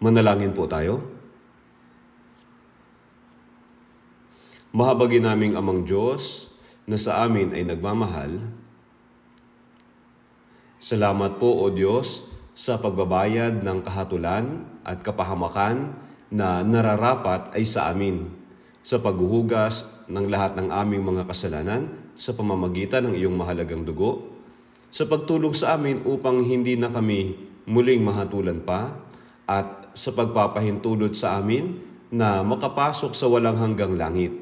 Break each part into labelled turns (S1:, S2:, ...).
S1: Manalangin po tayo. Mahabagi naming amang Diyos na sa amin ay nagmamahal. Salamat po, O Diyos, sa pagbabayad ng kahatulan at kapahamakan na nararapat ay sa amin sa paghuhugas ng lahat ng aming mga kasalanan sa pamamagitan ng iyong mahalagang dugo, sa pagtulong sa amin upang hindi na kami muling mahatulan pa at sa pagpapahintulot sa amin na makapasok sa walang hanggang langit.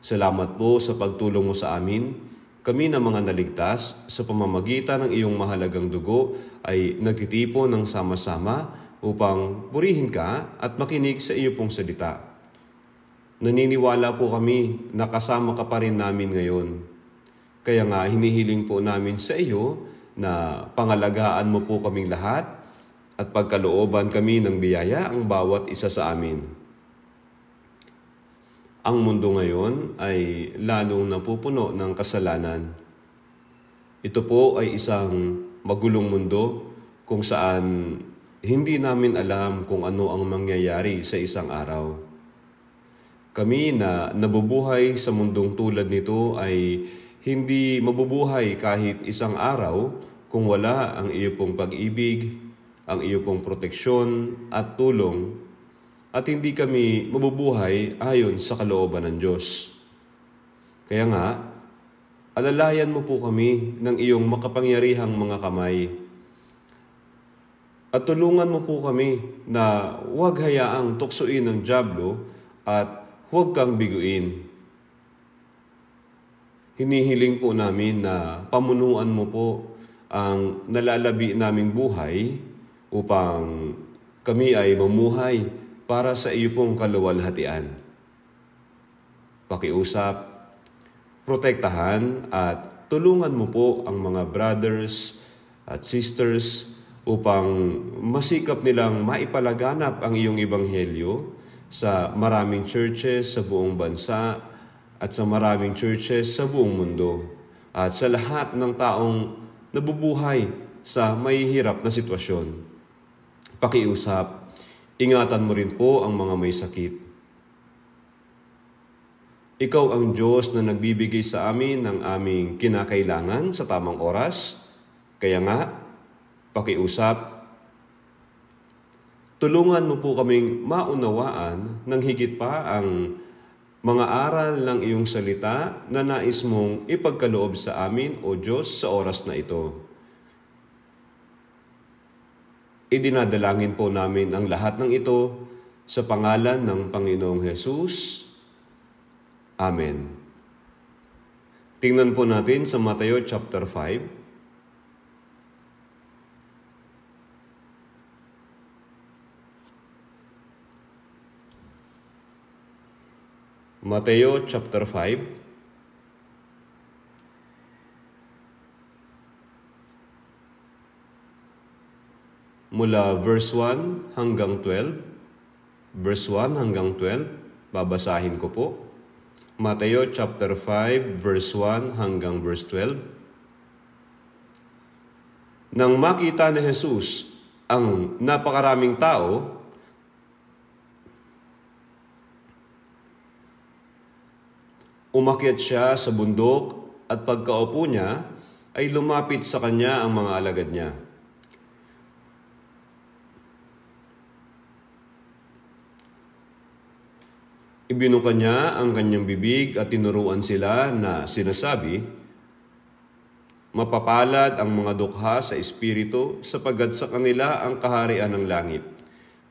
S1: Salamat po sa pagtulong mo sa amin. Kami na mga naligtas sa pamamagitan ng iyong mahalagang dugo ay nagtitipon ng sama-sama upang purihin ka at makinig sa iyo pong salita. Naniniwala po kami na kasama ka pa rin namin ngayon. Kaya nga hinihiling po namin sa iyo na pangalagaan mo po kaming lahat at pagkalooban kami ng biyaya ang bawat isa sa amin. Ang mundo ngayon ay lalong napupuno ng kasalanan. Ito po ay isang magulong mundo kung saan hindi namin alam kung ano ang mangyayari sa isang araw. Kami na nabubuhay sa mundong tulad nito ay hindi mabubuhay kahit isang araw kung wala ang iyo pong pag-ibig, ang iyo pong proteksyon at tulong at hindi kami mabubuhay ayon sa kalooban ng Diyos. Kaya nga, alalayan mo po kami ng iyong makapangyarihang mga kamay. At tulungan mo po kami na huwag hayaang tuksuin ng Diablo at huwag kang biguin. Hinihiling po namin na pamunuan mo po ang nalalabi naming buhay upang kami ay mamuhay para sa iyo pong kaluwalhatian. Pakiusap, protektahan at tulungan mo po ang mga brothers at sisters upang masikap nilang maipalaganap ang iyong ebanghelyo sa maraming churches sa buong bansa at sa maraming churches sa buong mundo at sa lahat ng taong nabubuhay sa mahihirap na sitwasyon pakiusap. Ingatan mo rin po ang mga may sakit. Ikaw ang Diyos na nagbibigay sa amin ng aming kinakailangan sa tamang oras. Kaya nga, pakiusap. Tulungan mo po kaming maunawaan ng higit pa ang mga aral ng iyong salita na nais mong ipagkaloob sa amin, O Diyos, sa oras na ito. Idinadalangin po namin ang lahat ng ito sa pangalan ng Panginoong Hesus. Amen. Tingnan po natin sa Mateo chapter 5, Mateo chapter 5 mula verse 1 hanggang 12. Verse 1 hanggang 12, babasahin ko po. Mateo chapter 5 verse 1 hanggang verse 12. Nang makita ni Jesus ang napakaraming tao, umakyat siya sa bundok at pagkaupo niya ay lumapit sa kanya ang mga alagad niya. Ibinuka niya ang kanyang bibig at tinuruan sila na sinasabi, Mapapalad ang mga dukha sa Espiritu sapagkat sa kanila ang kaharian ng langit.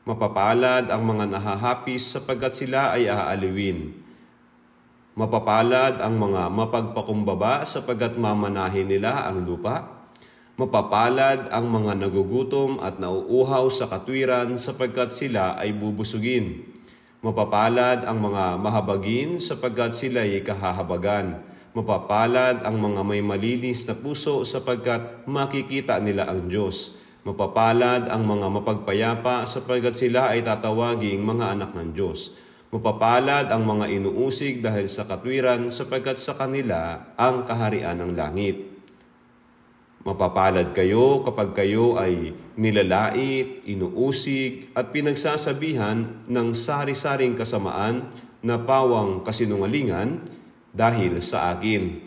S1: Mapapalad ang mga nahahapis sapagkat sila ay aaliwin. Mapapalad ang mga mapagpakumbaba sapagkat mamanahin nila ang lupa. Mapapalad ang mga nagugutom at nauuhaw sa katwiran sapagkat sila ay bubusugin. Mapapalad ang mga mahabagin sapagkat sila'y kahahabagan. Mapapalad ang mga may malinis na puso sapagkat makikita nila ang Diyos. Mapapalad ang mga mapagpayapa sapagkat sila ay tatawaging mga anak ng Diyos. Mapapalad ang mga inuusig dahil sa katwiran sapagkat sa kanila ang kaharian ng langit. Mapapalad kayo kapag kayo ay nilalait, inuusig at pinagsasabihan ng sari-saring kasamaan na pawang kasinungalingan dahil sa akin.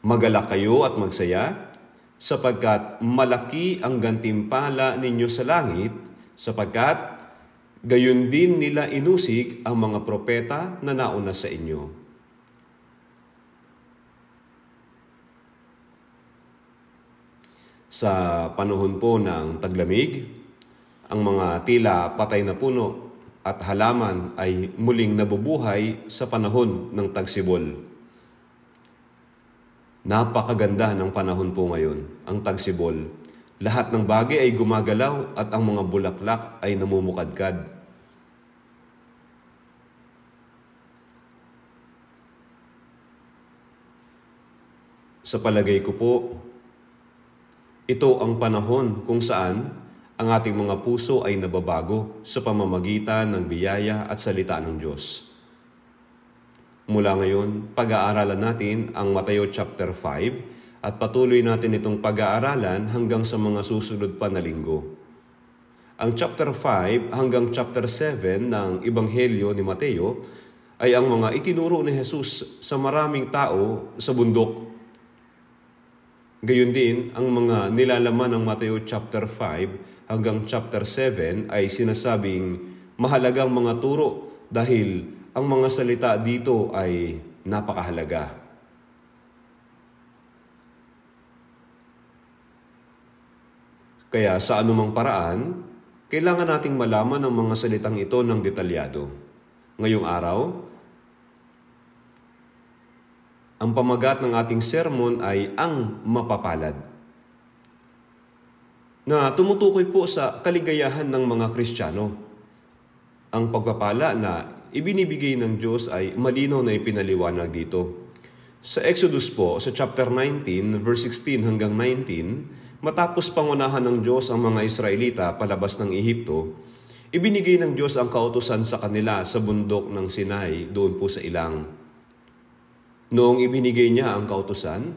S1: Magalak kayo at magsaya sapagkat malaki ang gantimpala ninyo sa langit sapagkat gayon din nila inusig ang mga propeta na nauna sa inyo. Sa panahon po ng taglamig, ang mga tila patay na puno at halaman ay muling nabubuhay sa panahon ng tagsibol. Napakaganda ng panahon po ngayon, ang tagsibol. Lahat ng bagay ay gumagalaw at ang mga bulaklak ay namumukadkad. Sa palagay ko po, ito ang panahon kung saan ang ating mga puso ay nababago sa pamamagitan ng biyaya at salita ng Diyos. Mula ngayon, pag-aaralan natin ang Mateo chapter 5 at patuloy natin itong pag-aaralan hanggang sa mga susunod pa na linggo. Ang chapter 5 hanggang chapter 7 ng Ebanghelyo ni Mateo ay ang mga itinuro ni Jesus sa maraming tao sa bundok Gayon din, ang mga nilalaman ng Mateo chapter 5 hanggang chapter 7 ay sinasabing mahalagang mga turo dahil ang mga salita dito ay napakahalaga. Kaya sa anumang paraan, kailangan nating malaman ang mga salitang ito ng detalyado. Ngayong araw, ang pamagat ng ating sermon ay ang mapapalad. Na tumutukoy po sa kaligayahan ng mga Kristiyano. Ang pagpapala na ibinibigay ng Diyos ay malinaw na ipinaliwanag dito. Sa Exodus po, sa chapter 19, verse 16 hanggang 19, matapos pangunahan ng Diyos ang mga Israelita palabas ng Ehipto, ibinigay ng Diyos ang kautusan sa kanila sa bundok ng Sinai doon po sa ilang Noong ibinigay niya ang kautusan,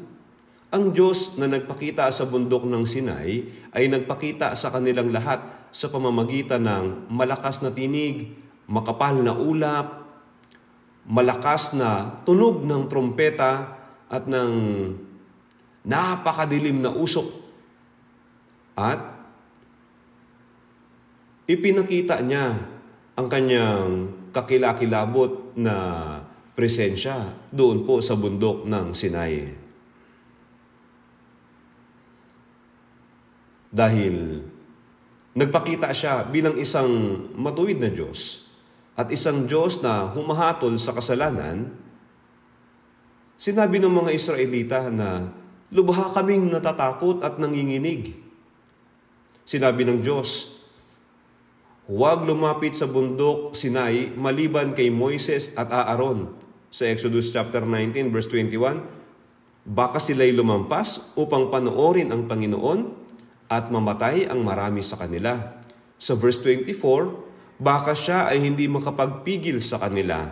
S1: ang Diyos na nagpakita sa bundok ng Sinai ay nagpakita sa kanilang lahat sa pamamagitan ng malakas na tinig, makapal na ulap, malakas na tunog ng trompeta at ng napakadilim na usok. At ipinakita niya ang kanyang kakilakilabot na presensya doon po sa bundok ng Sinai. Dahil nagpakita siya bilang isang matuwid na Diyos at isang Diyos na humahatol sa kasalanan, sinabi ng mga Israelita na lubha kaming natatakot at nanginginig. Sinabi ng Diyos, Huwag lumapit sa bundok Sinai maliban kay Moises at Aaron sa Exodus chapter 19 verse 21, baka sila'y lumampas upang panoorin ang Panginoon at mamatay ang marami sa kanila. Sa verse 24, baka siya ay hindi makapagpigil sa kanila.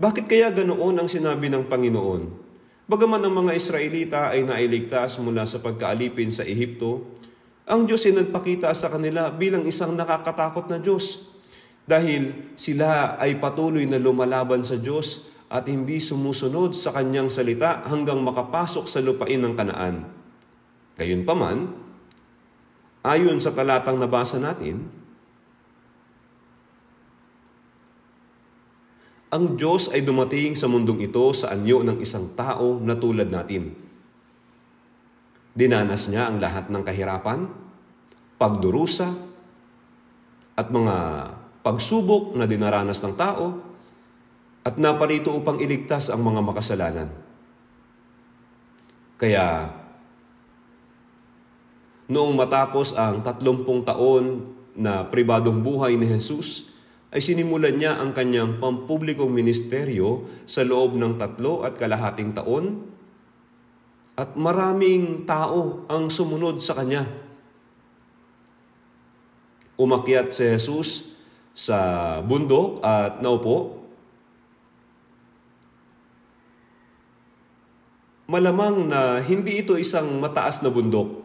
S1: Bakit kaya ganoon ang sinabi ng Panginoon? Bagaman ang mga Israelita ay nailigtas mula sa pagkaalipin sa Ehipto, ang Diyos ay nagpakita sa kanila bilang isang nakakatakot na Diyos dahil sila ay patuloy na lumalaban sa Diyos at hindi sumusunod sa kanyang salita hanggang makapasok sa lupain ng kanaan. Gayunpaman, ayon sa talatang nabasa natin, ang Diyos ay dumating sa mundong ito sa anyo ng isang tao na tulad natin. Dinanas niya ang lahat ng kahirapan, pagdurusa, at mga pagsubok na dinaranas ng tao at naparito upang iligtas ang mga makasalanan. Kaya, noong matapos ang 30 taon na pribadong buhay ni Jesus, ay sinimulan niya ang kanyang pampublikong ministeryo sa loob ng tatlo at kalahating taon at maraming tao ang sumunod sa kanya. Umakyat si Jesus sa bundok at naupo. Malamang na hindi ito isang mataas na bundok,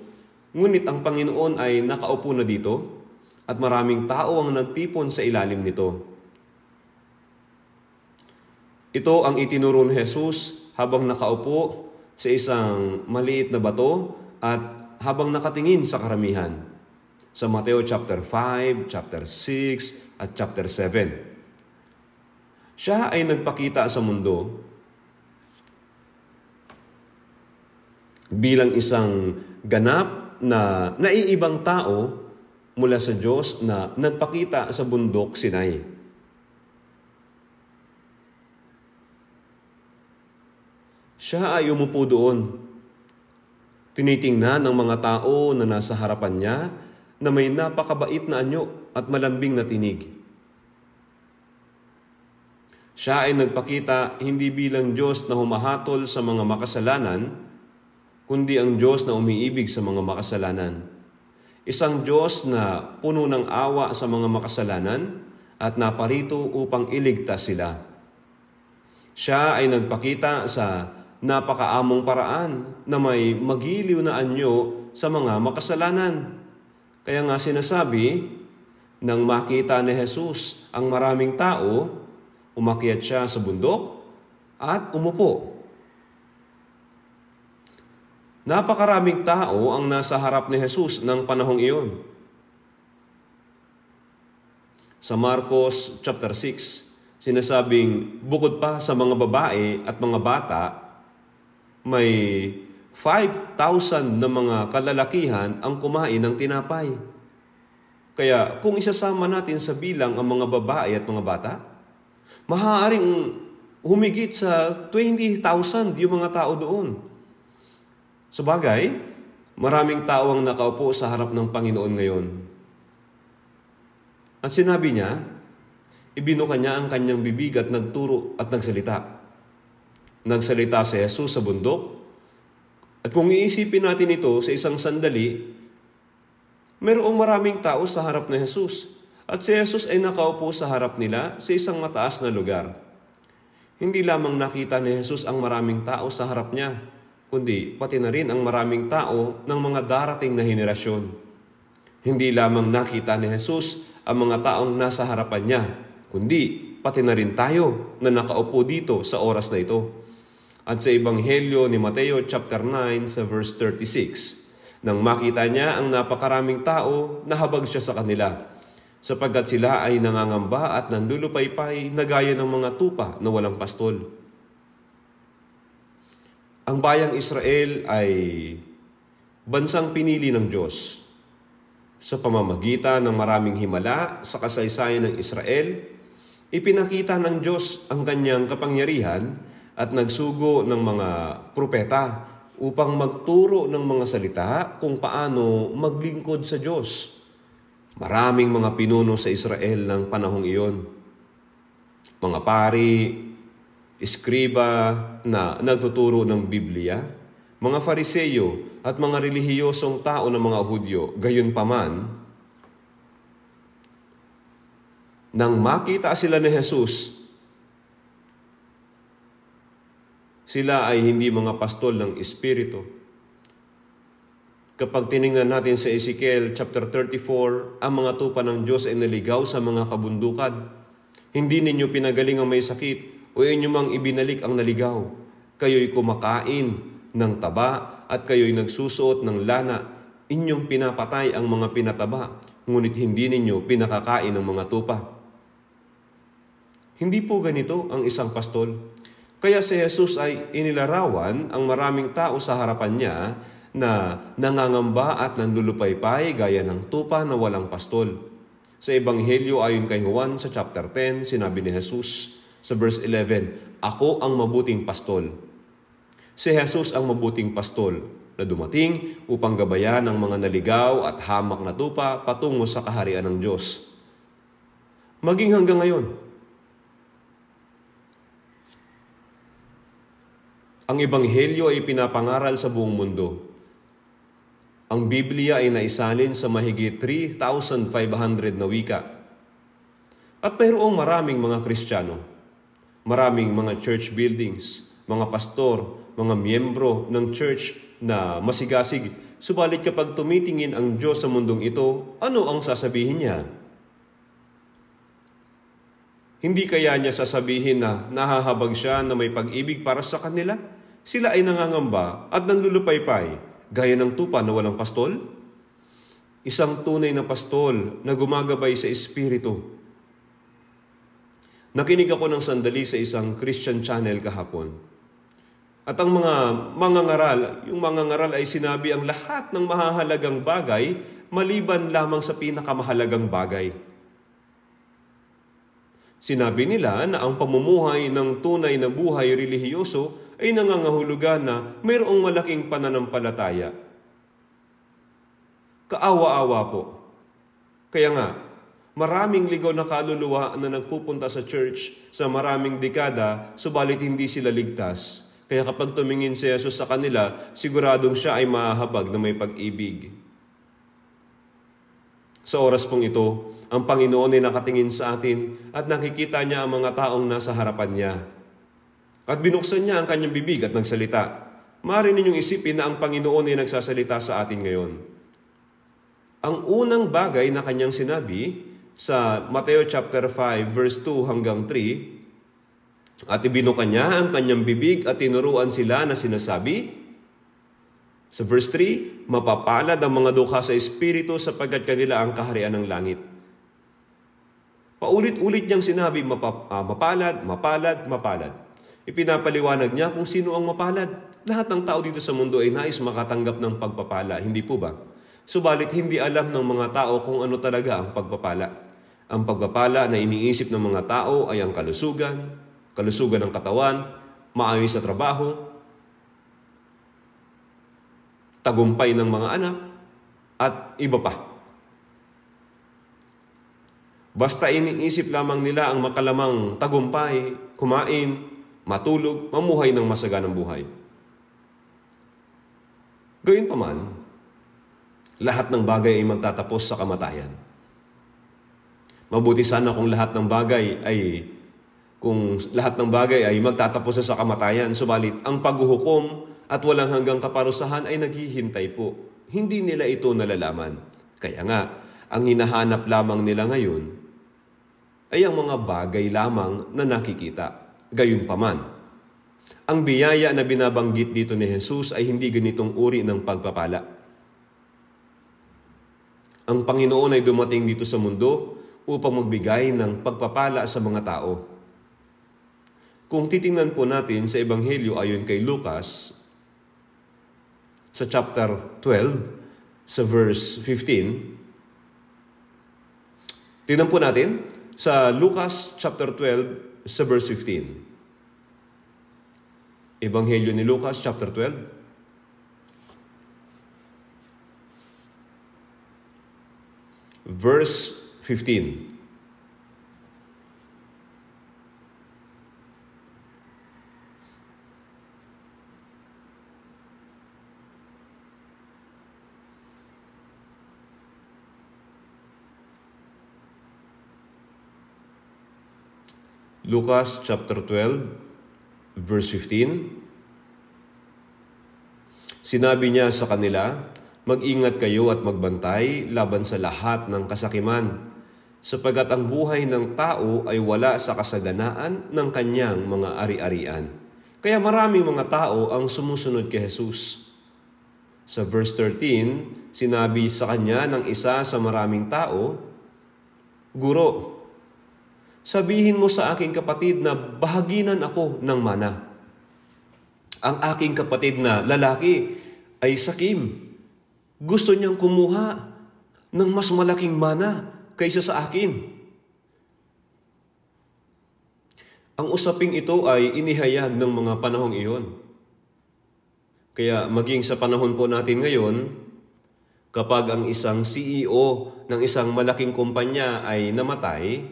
S1: ngunit ang Panginoon ay nakaupo na dito at maraming tao ang nagtipon sa ilalim nito. Ito ang itinuro ni Jesus habang nakaupo sa isang maliit na bato at habang nakatingin sa karamihan. Sa Mateo chapter 5, chapter 6, at chapter 7. Siya ay nagpakita sa mundo bilang isang ganap na naiibang tao mula sa Diyos na nagpakita sa bundok Sinai. Siya ay umupo doon. Tinitingnan ng mga tao na nasa harapan niya na may napakabait na anyo at malambing na tinig. Siya ay nagpakita hindi bilang Diyos na humahatol sa mga makasalanan, kundi ang Diyos na umiibig sa mga makasalanan. Isang Diyos na puno ng awa sa mga makasalanan at naparito upang iligtas sila. Siya ay nagpakita sa napakaamong paraan na may magiliw na anyo sa mga makasalanan. Kaya nga sinasabi, nang makita ni Jesus ang maraming tao, umakyat siya sa bundok at umupo. Napakaraming tao ang nasa harap ni Jesus ng panahong iyon. Sa Marcos chapter 6, sinasabing bukod pa sa mga babae at mga bata, may 5,000 na mga kalalakihan ang kumain ng tinapay. Kaya kung isasama natin sa bilang ang mga babae at mga bata, mahaaring humigit sa 20,000 yung mga tao doon. Sabagay, maraming tao ang nakaupo sa harap ng Panginoon ngayon. At sinabi niya, ibinuka niya ang kanyang bibig at nagturo at nagsalita. Nagsalita si Jesus sa bundok at kung iisipin natin ito sa isang sandali, merong maraming tao sa harap ni Jesus. At si Jesus ay nakaupo sa harap nila sa isang mataas na lugar. Hindi lamang nakita ni Jesus ang maraming tao sa harap niya, kundi pati na rin ang maraming tao ng mga darating na henerasyon. Hindi lamang nakita ni Jesus ang mga taong nasa harapan niya, kundi pati na rin tayo na nakaupo dito sa oras na ito at sa Ebanghelyo ni Mateo chapter 9 sa verse 36 nang makita niya ang napakaraming tao nahabag siya sa kanila sapagkat sila ay nangangamba at nanlulupaypay na gaya ng mga tupa na walang pastol. Ang bayang Israel ay bansang pinili ng Diyos sa pamamagitan ng maraming himala sa kasaysayan ng Israel, ipinakita ng Diyos ang kanyang kapangyarihan at nagsugo ng mga propeta upang magturo ng mga salita kung paano maglingkod sa Diyos. Maraming mga pinuno sa Israel ng panahong iyon. Mga pari, iskriba na nagtuturo ng Biblia, mga fariseyo at mga relihiyosong tao ng mga Hudyo, gayon paman, nang makita sila ni Jesus Sila ay hindi mga pastol ng Espiritu. Kapag tiningnan natin sa Ezekiel chapter 34, ang mga tupa ng Diyos ay naligaw sa mga kabundukan. Hindi ninyo pinagaling ang may sakit o inyo mang ibinalik ang naligaw. Kayo'y kumakain ng taba at kayo'y nagsusuot ng lana. Inyong pinapatay ang mga pinataba, ngunit hindi ninyo pinakakain ang mga tupa. Hindi po ganito ang isang pastol. Kaya si Jesus ay inilarawan ang maraming tao sa harapan niya na nangangamba at nanlulupaypay gaya ng tupa na walang pastol. Sa Ebanghelyo ayon kay Juan sa chapter 10, sinabi ni Jesus sa verse 11, Ako ang mabuting pastol. Si Jesus ang mabuting pastol na dumating upang gabayan ang mga naligaw at hamak na tupa patungo sa kaharian ng Diyos. Maging hanggang ngayon, Ang Ebanghelyo ay pinapangaral sa buong mundo. Ang Biblia ay naisalin sa mahigit 3,500 na wika. At mayroong maraming mga Kristiyano, maraming mga church buildings, mga pastor, mga miyembro ng church na masigasig. Subalit kapag tumitingin ang Diyos sa mundong ito, ano ang sasabihin niya? Hindi kaya niya sasabihin na nahahabag siya na may pag-ibig para sa kanila? Sila ay nangangamba at nanlulupaypay, gaya ng tupa na walang pastol? Isang tunay na pastol na gumagabay sa Espiritu. Nakinig ako ng sandali sa isang Christian channel kahapon. At ang mga mangangaral, yung mangangaral ay sinabi ang lahat ng mahahalagang bagay maliban lamang sa pinakamahalagang bagay. Sinabi nila na ang pamumuhay ng tunay na buhay relihiyoso ay nangangahulugan na mayroong malaking pananampalataya. Kaawa-awa po. Kaya nga, maraming ligaw na kaluluwa na nagpupunta sa church sa maraming dekada, subalit hindi sila ligtas. Kaya kapag tumingin si Jesus sa kanila, siguradong siya ay mahahabag na may pag-ibig. Sa oras pong ito, ang Panginoon ay nakatingin sa atin at nakikita niya ang mga taong nasa harapan niya. At binuksan niya ang kanyang bibig at nagsalita. Maaari ninyong isipin na ang Panginoon ay nagsasalita sa atin ngayon. Ang unang bagay na kanyang sinabi sa Mateo chapter 5 verse 2 hanggang 3 at ibinuka niya ang kanyang bibig at tinuruan sila na sinasabi, sa verse 3, mapapalad ang mga dukha sa Espiritu sapagkat kanila ang kaharian ng langit. Paulit-ulit niyang sinabi, mapa, ah, mapalad, mapalad, mapalad. Ipinapaliwanag niya kung sino ang mapalad. Lahat ng tao dito sa mundo ay nais makatanggap ng pagpapala, hindi po ba? Subalit hindi alam ng mga tao kung ano talaga ang pagpapala. Ang pagpapala na iniisip ng mga tao ay ang kalusugan, kalusugan ng katawan, maayos sa trabaho, tagumpay ng mga anak, at iba pa. Basta iniisip lamang nila ang makalamang tagumpay, kumain, matulog, mamuhay ng masaganang buhay. Gayun pa man, lahat ng bagay ay magtatapos sa kamatayan. Mabuti sana kung lahat ng bagay ay kung lahat ng bagay ay magtatapos sa kamatayan, subalit ang paghuhukom at walang hanggang kaparusahan ay naghihintay po. Hindi nila ito nalalaman. Kaya nga, ang hinahanap lamang nila ngayon ay ang mga bagay lamang na nakikita. Gayunpaman, ang biyaya na binabanggit dito ni Jesus ay hindi ganitong uri ng pagpapala. Ang Panginoon ay dumating dito sa mundo upang magbigay ng pagpapala sa mga tao. Kung titingnan po natin sa Ebanghelyo ayon kay Lucas, sa chapter 12, sa verse 15, tingnan po natin, sa Lucas chapter 12 sa verse 15. Ebanghelyo ni Lucas chapter 12 verse 15. Lucas chapter 12 verse 15 Sinabi niya sa kanila, Mag-ingat kayo at magbantay laban sa lahat ng kasakiman, sapagat ang buhay ng tao ay wala sa kasaganaan ng kanyang mga ari-arian. Kaya maraming mga tao ang sumusunod kay Jesus. Sa verse 13, sinabi sa kanya ng isa sa maraming tao, Guro, sabihin mo sa aking kapatid na bahaginan ako ng mana. Ang aking kapatid na lalaki ay sakim. Gusto niyang kumuha ng mas malaking mana kaysa sa akin. Ang usaping ito ay inihayag ng mga panahong iyon. Kaya maging sa panahon po natin ngayon, kapag ang isang CEO ng isang malaking kumpanya ay namatay,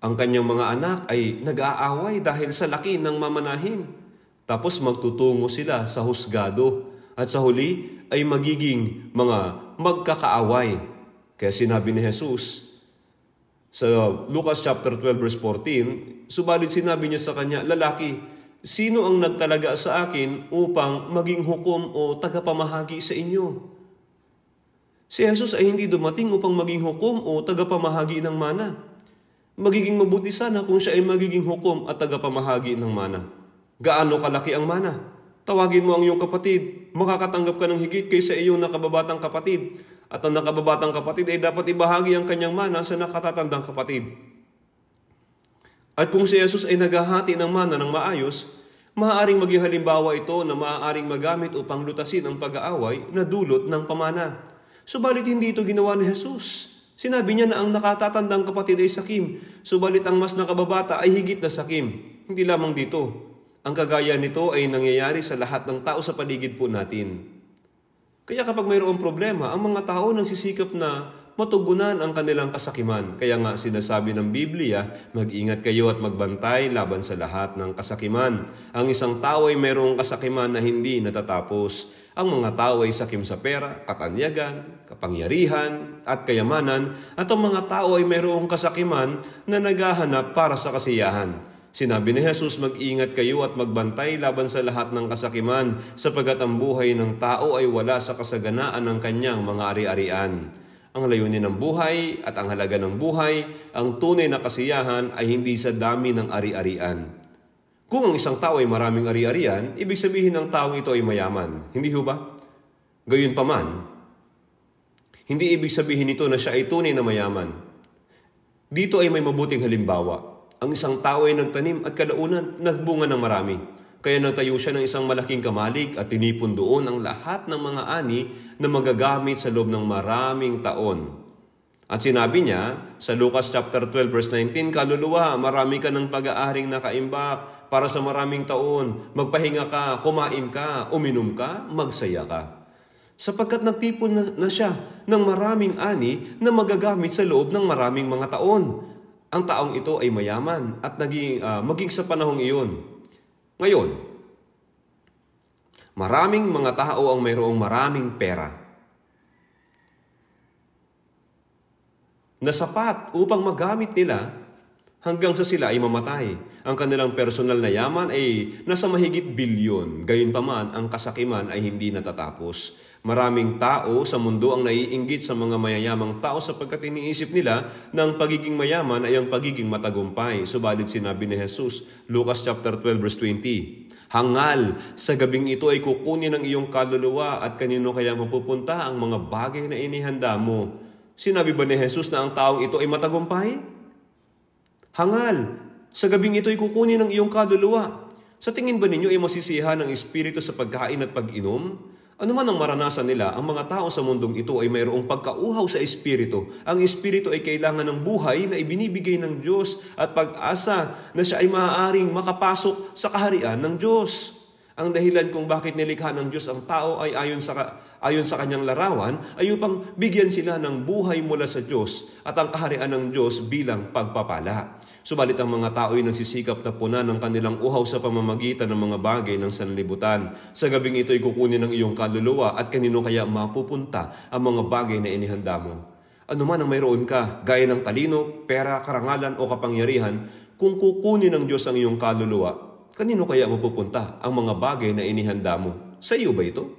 S1: Ang kanyang mga anak ay nag-aaway dahil sa laki ng mamanahin. Tapos magtutungo sila sa husgado at sa huli ay magiging mga magkakaaway. Kaya sinabi ni Jesus sa Lucas chapter 12 verse 14, subalit sinabi niya sa kanya, lalaki, sino ang nagtalaga sa akin upang maging hukom o tagapamahagi sa inyo? Si Jesus ay hindi dumating upang maging hukom o tagapamahagi ng mana magiging mabuti sana kung siya ay magiging hukom at tagapamahagi ng mana. Gaano kalaki ang mana? Tawagin mo ang iyong kapatid. Makakatanggap ka ng higit kaysa iyong nakababatang kapatid. At ang nakababatang kapatid ay dapat ibahagi ang kanyang mana sa nakatatandang kapatid. At kung si Jesus ay naghahati ng mana ng maayos, maaaring maging halimbawa ito na maaaring magamit upang lutasin ang pag-aaway na dulot ng pamana. Subalit hindi ito ginawa ni Jesus. Sinabi niya na ang nakatatandang kapatid ay sakim, subalit ang mas nakababata ay higit na sakim. Hindi lamang dito. Ang kagaya nito ay nangyayari sa lahat ng tao sa paligid po natin. Kaya kapag mayroong problema, ang mga tao nang sisikap na matugunan ang kanilang kasakiman. Kaya nga sinasabi ng Biblia, mag-ingat kayo at magbantay laban sa lahat ng kasakiman. Ang isang tao ay mayroong kasakiman na hindi natatapos. Ang mga tao ay sakim sa pera, katanyagan, kapangyarihan, at kayamanan. At ang mga tao ay mayroong kasakiman na naghahanap para sa kasiyahan. Sinabi ni Jesus, mag-ingat kayo at magbantay laban sa lahat ng kasakiman sapagkat ang buhay ng tao ay wala sa kasaganaan ng kanyang mga ari-arian. Ang layunin ng buhay at ang halaga ng buhay, ang tunay na kasiyahan ay hindi sa dami ng ari-arian. Kung ang isang tao ay maraming ari-arian, ibig sabihin ng tao ito ay mayaman. Hindi ho ba? Gayunpaman, hindi ibig sabihin nito na siya ay tunay na mayaman. Dito ay may mabuting halimbawa. Ang isang tao ay nagtanim at kalaunan, nagbunga ng marami. Kaya natayo siya ng isang malaking kamalig at tinipon doon ang lahat ng mga ani na magagamit sa loob ng maraming taon. At sinabi niya sa Lucas chapter 12 verse 19, Kaluluwa, marami ka ng pag-aaring nakaimbak para sa maraming taon. Magpahinga ka, kumain ka, uminom ka, magsaya ka sapagkat nagtipon na, na siya ng maraming ani na magagamit sa loob ng maraming mga taon. Ang taong ito ay mayaman at naging, uh, ah, maging sa panahong iyon ngayon, maraming mga tao ang mayroong maraming pera na sapat upang magamit nila hanggang sa sila ay mamatay. Ang kanilang personal na yaman ay nasa mahigit bilyon, gayon pa man ang kasakiman ay hindi natatapos. Maraming tao sa mundo ang naiinggit sa mga mayayamang tao sapagkat iniisip nila na ang pagiging mayaman ay ang pagiging matagumpay. Subalit sinabi ni Jesus, Lucas chapter 12 verse 20, Hangal, sa gabing ito ay kukunin ng iyong kaluluwa at kanino kaya mapupunta ang mga bagay na inihanda mo. Sinabi ba ni Jesus na ang taong ito ay matagumpay? Hangal, sa gabing ito ay kukunin ng iyong kaluluwa. Sa tingin ba ninyo ay masisihan ang espiritu sa pagkain at pag-inom? Ano man ang maranasan nila, ang mga tao sa mundong ito ay mayroong pagkauhaw sa Espiritu. Ang Espiritu ay kailangan ng buhay na ibinibigay ng Diyos at pag-asa na siya ay maaaring makapasok sa kaharian ng Diyos. Ang dahilan kung bakit nilikha ng Diyos ang tao ay ayon sa, ayon sa kanyang larawan ay upang bigyan sila ng buhay mula sa Diyos at ang kaharian ng Diyos bilang pagpapala. Subalit ang mga tao ay nagsisikap na puna ng kanilang uhaw sa pamamagitan ng mga bagay ng sanlibutan. Sa gabing ito ay kukunin ng iyong kaluluwa at kanino kaya mapupunta ang mga bagay na inihanda mo. Ano man ang mayroon ka, gaya ng talino, pera, karangalan o kapangyarihan, kung kukunin ng Diyos ang iyong kaluluwa, kanino kaya mapupunta ang mga bagay na inihanda mo? Sa iyo ba ito?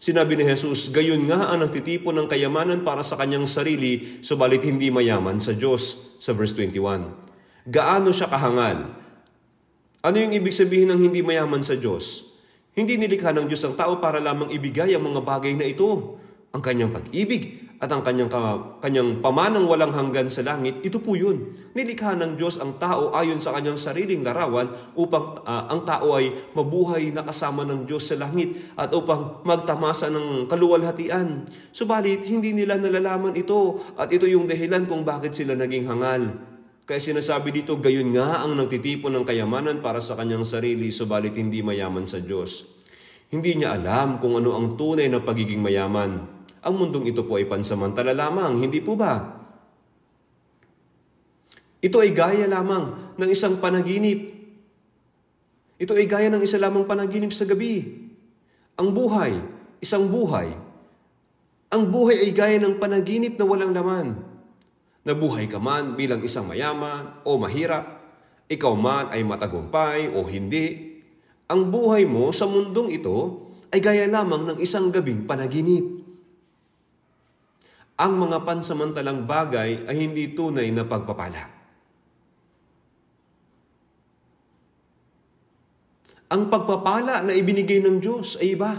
S1: Sinabi ni Jesus, gayon nga ang nagtitipon ng kayamanan para sa kanyang sarili, subalit hindi mayaman sa Diyos, sa verse 21. Gaano siya kahangal? Ano yung ibig sabihin ng hindi mayaman sa Diyos? Hindi nilikha ng Diyos ang tao para lamang ibigay ang mga bagay na ito ang kanyang pag-ibig at ang kanyang, kanyang pamanang walang hanggan sa langit, ito po yun. Nilikha ng Diyos ang tao ayon sa kanyang sariling larawan upang uh, ang tao ay mabuhay na kasama ng Diyos sa langit at upang magtamasa ng kaluwalhatian. Subalit, hindi nila nalalaman ito at ito yung dahilan kung bakit sila naging hangal. Kaya sinasabi dito, gayon nga ang nagtitipon ng kayamanan para sa kanyang sarili, subalit hindi mayaman sa Diyos. Hindi niya alam kung ano ang tunay na pagiging mayaman. Ang mundong ito po ay pansamantala lamang, hindi po ba? Ito ay gaya lamang ng isang panaginip. Ito ay gaya ng isa lamang panaginip sa gabi. Ang buhay, isang buhay. Ang buhay ay gaya ng panaginip na walang laman. Nabuhay ka man bilang isang mayaman o mahirap, ikaw man ay matagumpay o hindi, ang buhay mo sa mundong ito ay gaya lamang ng isang gabing panaginip ang mga pansamantalang bagay ay hindi tunay na pagpapala. Ang pagpapala na ibinigay ng Diyos ay iba.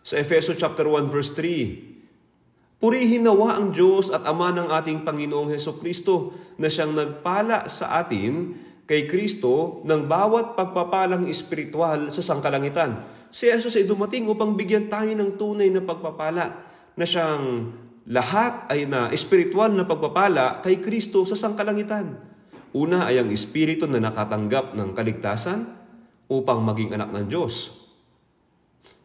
S1: Sa Efeso chapter 1 verse 3, Purihin nawa ang Diyos at Ama ng ating Panginoong Heso Kristo na siyang nagpala sa atin kay Kristo ng bawat pagpapalang espiritual sa sangkalangitan. Si Jesus ay dumating upang bigyan tayo ng tunay na pagpapala na siyang lahat ay na espiritual na pagpapala kay Kristo sa sangkalangitan. Una ay ang espiritu na nakatanggap ng kaligtasan upang maging anak ng Diyos.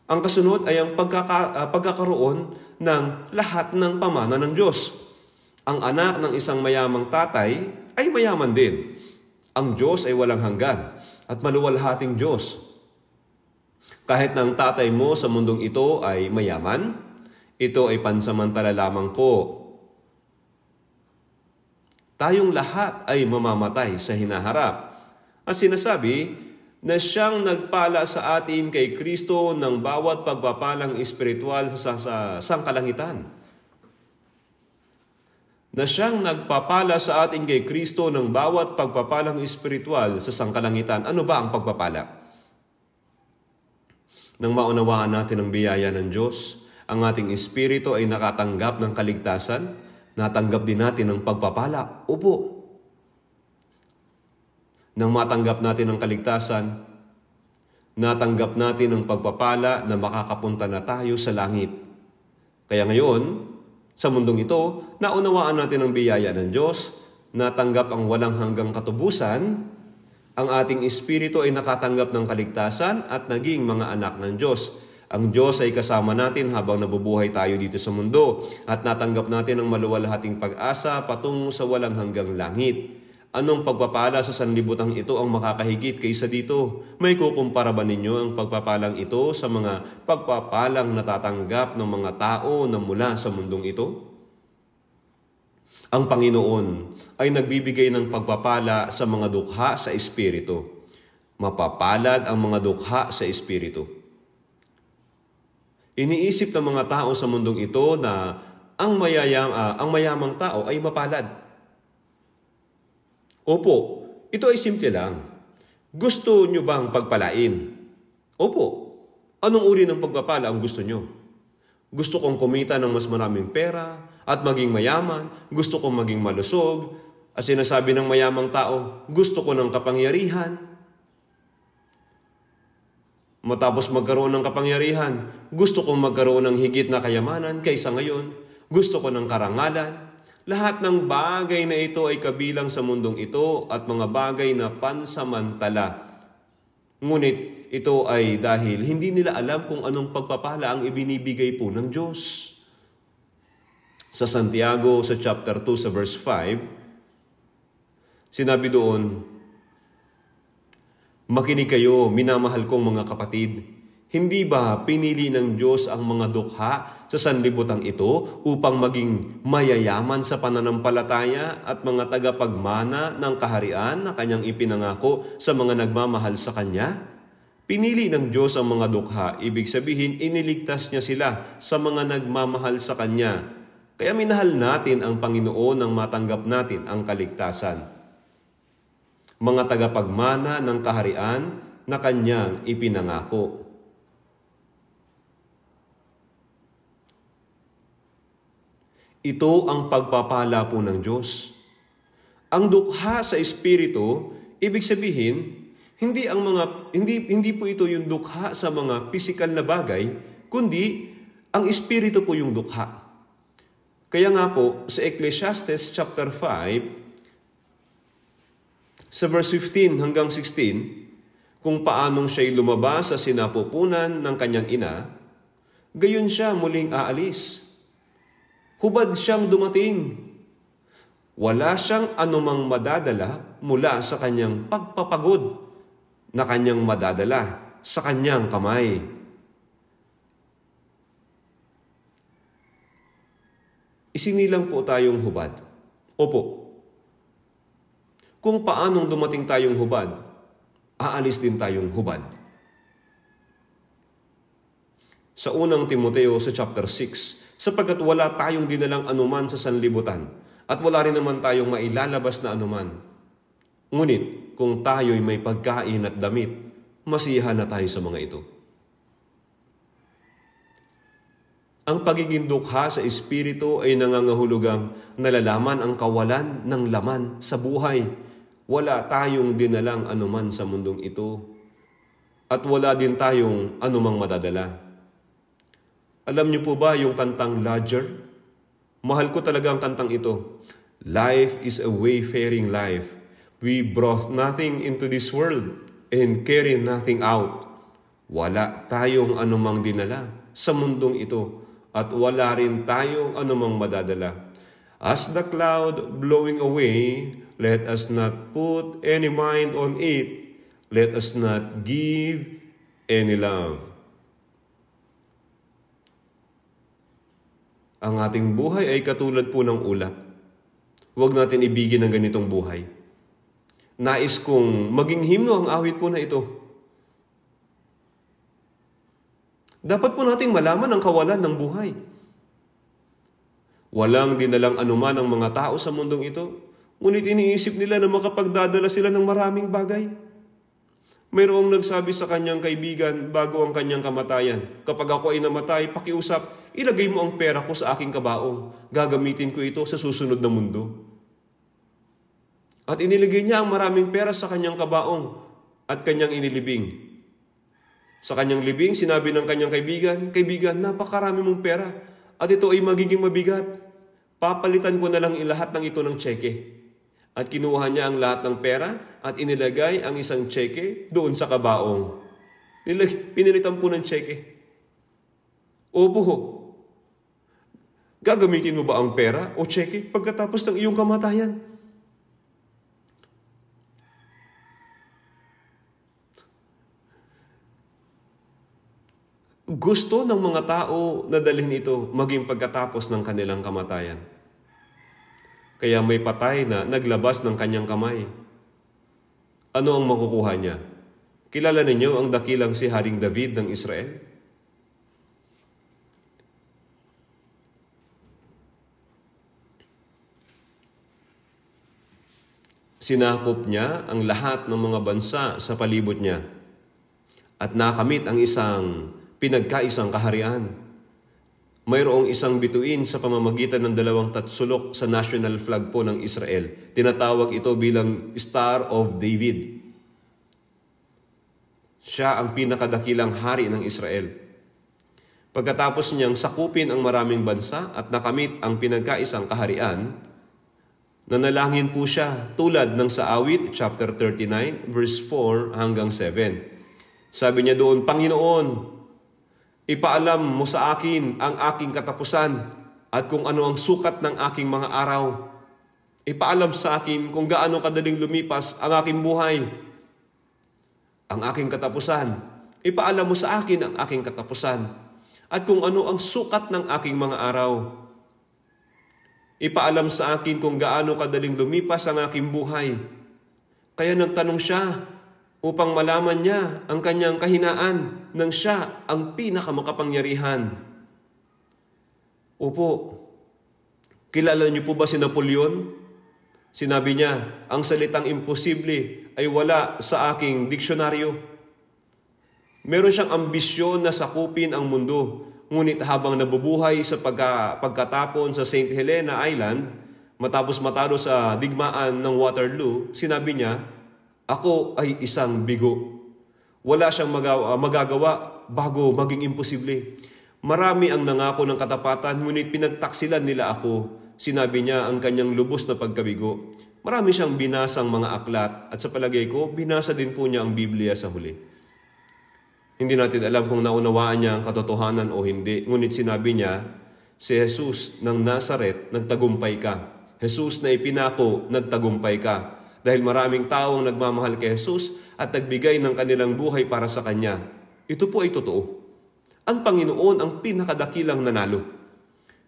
S1: Ang kasunod ay ang pagkaka, ah, pagkakaroon ng lahat ng pamana ng Diyos. Ang anak ng isang mayamang tatay ay mayaman din. Ang Diyos ay walang hanggan at maluwalhating Diyos. Kahit na ang tatay mo sa mundong ito ay mayaman, ito ay pansamantala lamang po. Tayong lahat ay mamamatay sa hinaharap. At sinasabi na siyang nagpala sa atin kay Kristo ng bawat pagpapalang espiritual sa, sa sangkalangitan. Na siyang nagpapala sa atin kay Kristo ng bawat pagpapalang espiritual sa sangkalangitan. Ano ba ang pagpapala? Nang maunawaan natin ang biyaya ng Diyos, ang ating espiritu ay nakatanggap ng kaligtasan, natanggap din natin ang pagpapala. Upo. Nang matanggap natin ang kaligtasan, natanggap natin ang pagpapala na makakapunta na tayo sa langit. Kaya ngayon, sa mundong ito, naunawaan natin ang biyaya ng Diyos, natanggap ang walang hanggang katubusan, ang ating espiritu ay nakatanggap ng kaligtasan at naging mga anak ng Diyos. Ang Diyos ay kasama natin habang nabubuhay tayo dito sa mundo at natanggap natin ang maluwalhating pag-asa patungo sa walang hanggang langit. Anong pagpapala sa sanlibutan ito ang makakahigit kaysa dito? May kukumpara ba ninyo ang pagpapalang ito sa mga pagpapalang natatanggap ng mga tao na mula sa mundong ito? Ang Panginoon ay nagbibigay ng pagpapala sa mga dukha sa Espiritu. Mapapalad ang mga dukha sa Espiritu. Iniisip ng mga tao sa mundong ito na ang, mayayam, uh, ang mayamang tao ay mapalad. Opo, ito ay simple lang. Gusto nyo bang pagpalain? Opo, anong uri ng pagpapala ang gusto nyo? Gusto kong kumita ng mas maraming pera at maging mayaman. Gusto kong maging malusog. At sinasabi ng mayamang tao, gusto ko ng kapangyarihan. Matapos magkaroon ng kapangyarihan, gusto kong magkaroon ng higit na kayamanan kaysa ngayon. Gusto ko ng karangalan. Lahat ng bagay na ito ay kabilang sa mundong ito at mga bagay na pansamantala. Ngunit ito ay dahil hindi nila alam kung anong pagpapala ang ibinibigay po ng Diyos. Sa Santiago, sa chapter 2, sa verse 5, sinabi doon, Makinig kayo, minamahal kong mga kapatid. Hindi ba pinili ng Diyos ang mga dukha sa sanlibutan ito upang maging mayayaman sa pananampalataya at mga tagapagmana ng kaharian na kanyang ipinangako sa mga nagmamahal sa Kanya? Pinili ng Diyos ang mga dukha, ibig sabihin iniligtas niya sila sa mga nagmamahal sa Kanya. Kaya minahal natin ang Panginoon nang matanggap natin ang kaligtasan mga tagapagmana ng kaharian na kanyang ipinangako. Ito ang pagpapala po ng Diyos. Ang dukha sa espiritu, ibig sabihin, hindi ang mga hindi hindi po ito yung dukha sa mga physical na bagay, kundi ang espiritu po yung dukha. Kaya nga po sa Ecclesiastes chapter 5 sa verse 15 hanggang 16 kung paanong siya'y lumabas sa sinapupunan ng kanyang ina, gayon siya muling aalis. Hubad siyang dumating. Wala siyang anumang madadala mula sa kanyang pagpapagod na kanyang madadala sa kanyang kamay. Isinilang po tayong hubad. Opo, kung paanong dumating tayong hubad, aalis din tayong hubad. Sa unang Timoteo sa chapter 6, sapagkat wala tayong dinalang anuman sa sanlibutan at wala rin naman tayong mailalabas na anuman. Ngunit kung tayo'y may pagkain at damit, masiyahan na tayo sa mga ito. Ang pagiging dukha sa espiritu ay nangangahulugang nalalaman ang kawalan ng laman sa buhay wala tayong dinalang anuman sa mundong ito at wala din tayong anumang madadala. Alam niyo po ba yung kantang Lodger? Mahal ko talaga ang kantang ito. Life is a wayfaring life. We brought nothing into this world and carry nothing out. Wala tayong anumang dinala sa mundong ito at wala rin tayong anumang madadala. As the cloud blowing away, Let us not put any mind on it. Let us not give any love. Ang ating buhay ay katulad po ng ulap. Huwag natin ibigin ng ganitong buhay. Nais kong maging himno ang awit po na ito. Dapat po nating malaman ang kawalan ng buhay. Walang dinalang anuman ang mga tao sa mundong ito. Ngunit iniisip nila na makapagdadala sila ng maraming bagay. Mayroong nagsabi sa kanyang kaibigan bago ang kanyang kamatayan, Kapag ako ay namatay, pakiusap, ilagay mo ang pera ko sa aking kabaong. Gagamitin ko ito sa susunod na mundo. At inilagay niya ang maraming pera sa kanyang kabaong at kanyang inilibing. Sa kanyang libing, sinabi ng kanyang kaibigan, Kaibigan, napakarami mong pera at ito ay magiging mabigat. Papalitan ko na lang ilahat ng ito ng tseke. At kinuha niya ang lahat ng pera at inilagay ang isang tseke doon sa kabaong. Pinilitan po ng tseke. Opo ho. Gagamitin mo ba ang pera o tseke pagkatapos ng iyong kamatayan? Gusto ng mga tao na dalhin ito maging pagkatapos ng kanilang kamatayan. Kaya may patay na naglabas ng kanyang kamay. Ano ang makukuha niya? Kilala ninyo ang dakilang si Haring David ng Israel? Sinakop niya ang lahat ng mga bansa sa palibot niya at nakamit ang isang pinagkaisang kaharian mayroong isang bituin sa pamamagitan ng dalawang tatsulok sa national flag po ng Israel. Tinatawag ito bilang Star of David. Siya ang pinakadakilang hari ng Israel. Pagkatapos niyang sakupin ang maraming bansa at nakamit ang pinagkaisang kaharian, nanalangin po siya tulad ng sa awit chapter 39 verse 4 hanggang 7. Sabi niya doon, Panginoon, Ipaalam mo sa akin ang aking katapusan at kung ano ang sukat ng aking mga araw. Ipaalam sa akin kung gaano kadaling lumipas ang aking buhay. Ang aking katapusan. Ipaalam mo sa akin ang aking katapusan at kung ano ang sukat ng aking mga araw. Ipaalam sa akin kung gaano kadaling lumipas ang aking buhay. Kaya nagtanong siya, upang malaman niya ang kanyang kahinaan nang siya ang pinakamakapangyarihan. Opo, kilala niyo po ba si Napoleon? Sinabi niya, ang salitang imposible ay wala sa aking diksyonaryo. Meron siyang ambisyon na sakupin ang mundo, ngunit habang nabubuhay sa pagka, pagkatapon sa St. Helena Island, matapos matalo sa digmaan ng Waterloo, sinabi niya, ako ay isang bigo. Wala siyang ah, magagawa bago maging imposible. Marami ang nangako ng katapatan, ngunit pinagtaksilan nila ako. Sinabi niya ang kanyang lubos na pagkabigo. Marami siyang binasang mga aklat at sa palagay ko, binasa din po niya ang Biblia sa huli. Hindi natin alam kung naunawaan niya ang katotohanan o hindi, ngunit sinabi niya, si Jesus ng Nazareth, nagtagumpay ka. Jesus na ipinako, nagtagumpay ka dahil maraming tao ang nagmamahal kay Jesus at nagbigay ng kanilang buhay para sa Kanya. Ito po ay totoo. Ang Panginoon ang pinakadakilang nanalo.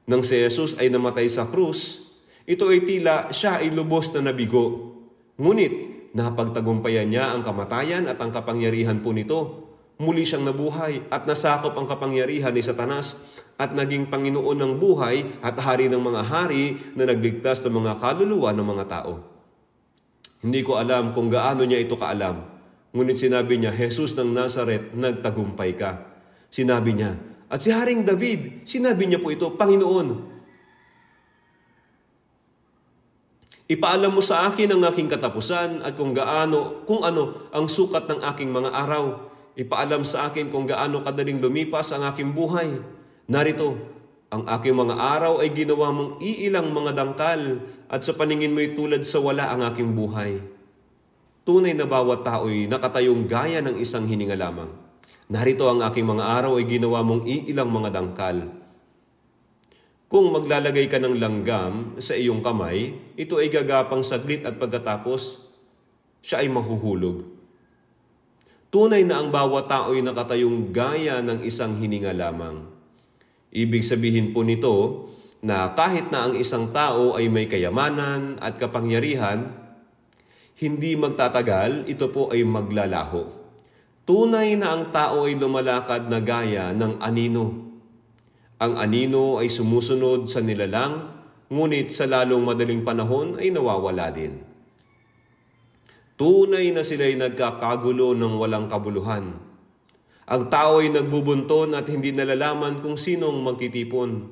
S1: Nang si Jesus ay namatay sa krus, ito ay tila siya ay lubos na nabigo. Ngunit, napagtagumpayan niya ang kamatayan at ang kapangyarihan po nito. Muli siyang nabuhay at nasakop ang kapangyarihan ni Satanas at naging Panginoon ng buhay at hari ng mga hari na nagligtas ng mga kaluluwa ng mga tao. Hindi ko alam kung gaano niya ito kaalam. Ngunit sinabi niya, Jesus ng Nazaret, nagtagumpay ka. Sinabi niya, at si Haring David, sinabi niya po ito, Panginoon, Ipaalam mo sa akin ang aking katapusan at kung gaano, kung ano ang sukat ng aking mga araw. Ipaalam sa akin kung gaano kadaling lumipas ang aking buhay. Narito, ang aking mga araw ay ginawa mong iilang mga dangkal at sa paningin mo'y tulad sa wala ang aking buhay. Tunay na bawat tao'y nakatayong gaya ng isang hininga lamang. Narito ang aking mga araw ay ginawa mong iilang mga dangkal. Kung maglalagay ka ng langgam sa iyong kamay, ito ay gagapang saglit at pagkatapos, siya ay mahuhulog. Tunay na ang bawat tao'y nakatayong gaya ng isang hininga lamang. Ibig sabihin po nito na kahit na ang isang tao ay may kayamanan at kapangyarihan, hindi magtatagal, ito po ay maglalaho. Tunay na ang tao ay lumalakad na gaya ng anino. Ang anino ay sumusunod sa nilalang, ngunit sa lalong madaling panahon ay nawawala din. Tunay na sila'y nagkakagulo ng walang kabuluhan ang tao ay nagbubunton at hindi nalalaman kung sinong magtitipon.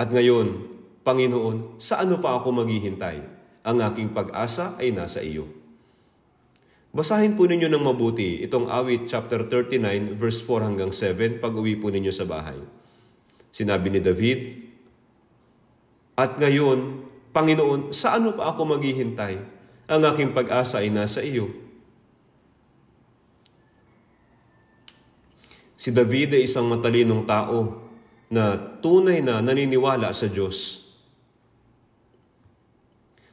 S1: At ngayon, Panginoon, sa ano pa ako maghihintay? Ang aking pag-asa ay nasa iyo. Basahin po ninyo ng mabuti itong awit chapter 39 verse 4 hanggang 7 pag uwi po ninyo sa bahay. Sinabi ni David, At ngayon, Panginoon, sa ano pa ako maghihintay? Ang aking pag-asa ay nasa iyo. Si David ay isang matalinong tao na tunay na naniniwala sa Diyos.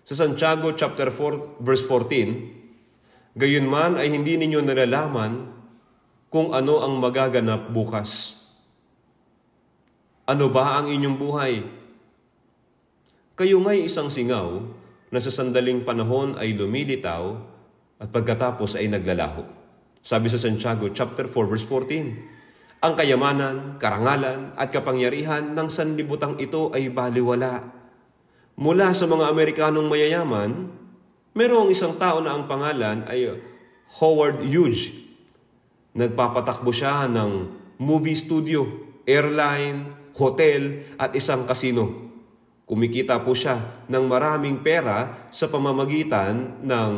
S1: Sa Santiago chapter 4 verse 14, Gayunman ay hindi ninyo nalalaman kung ano ang magaganap bukas. Ano ba ang inyong buhay? Kayo nga'y isang singaw na sa sandaling panahon ay lumilitaw at pagkatapos ay naglalaho. Sabi sa Santiago chapter 4 verse 14, ang kayamanan, karangalan at kapangyarihan ng sanlibutang ito ay baliwala. Mula sa mga Amerikanong mayayaman, merong isang tao na ang pangalan ay Howard Hughes. Nagpapatakbo siya ng movie studio, airline, hotel at isang kasino. Kumikita po siya ng maraming pera sa pamamagitan ng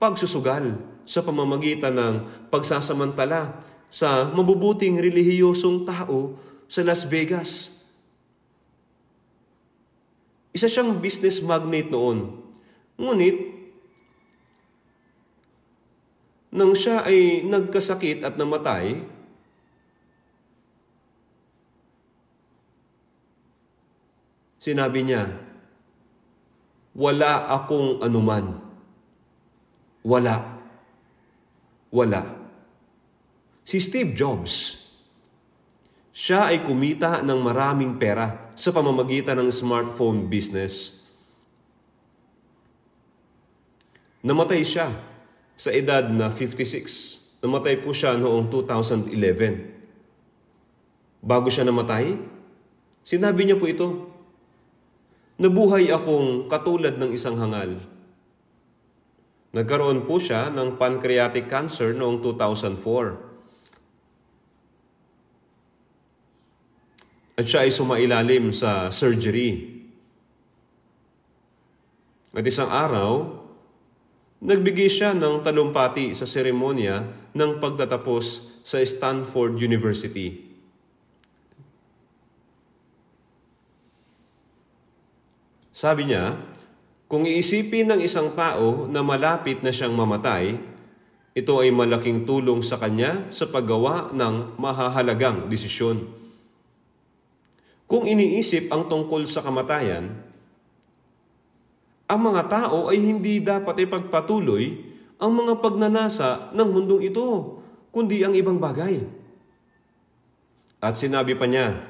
S1: pagsusugal, sa pamamagitan ng pagsasamantala sa mabubuting relihiyosong tao sa Las Vegas. Isa siyang business magnate noon. Ngunit, nang siya ay nagkasakit at namatay, sinabi niya, wala akong anuman. Wala. Wala. Si Steve Jobs. Siya ay kumita ng maraming pera sa pamamagitan ng smartphone business. Namatay siya sa edad na 56. Namatay po siya noong 2011. Bago siya namatay, sinabi niya po ito, Nabuhay akong katulad ng isang hangal. Nagkaroon po siya ng pancreatic cancer noong 2004. at siya ay sumailalim sa surgery. At isang araw, nagbigay siya ng talumpati sa seremonya ng pagtatapos sa Stanford University. Sabi niya, kung iisipin ng isang tao na malapit na siyang mamatay, ito ay malaking tulong sa kanya sa paggawa ng mahahalagang desisyon. Kung iniisip ang tungkol sa kamatayan, ang mga tao ay hindi dapat ipagpatuloy ang mga pagnanasa ng mundong ito, kundi ang ibang bagay. At sinabi pa niya,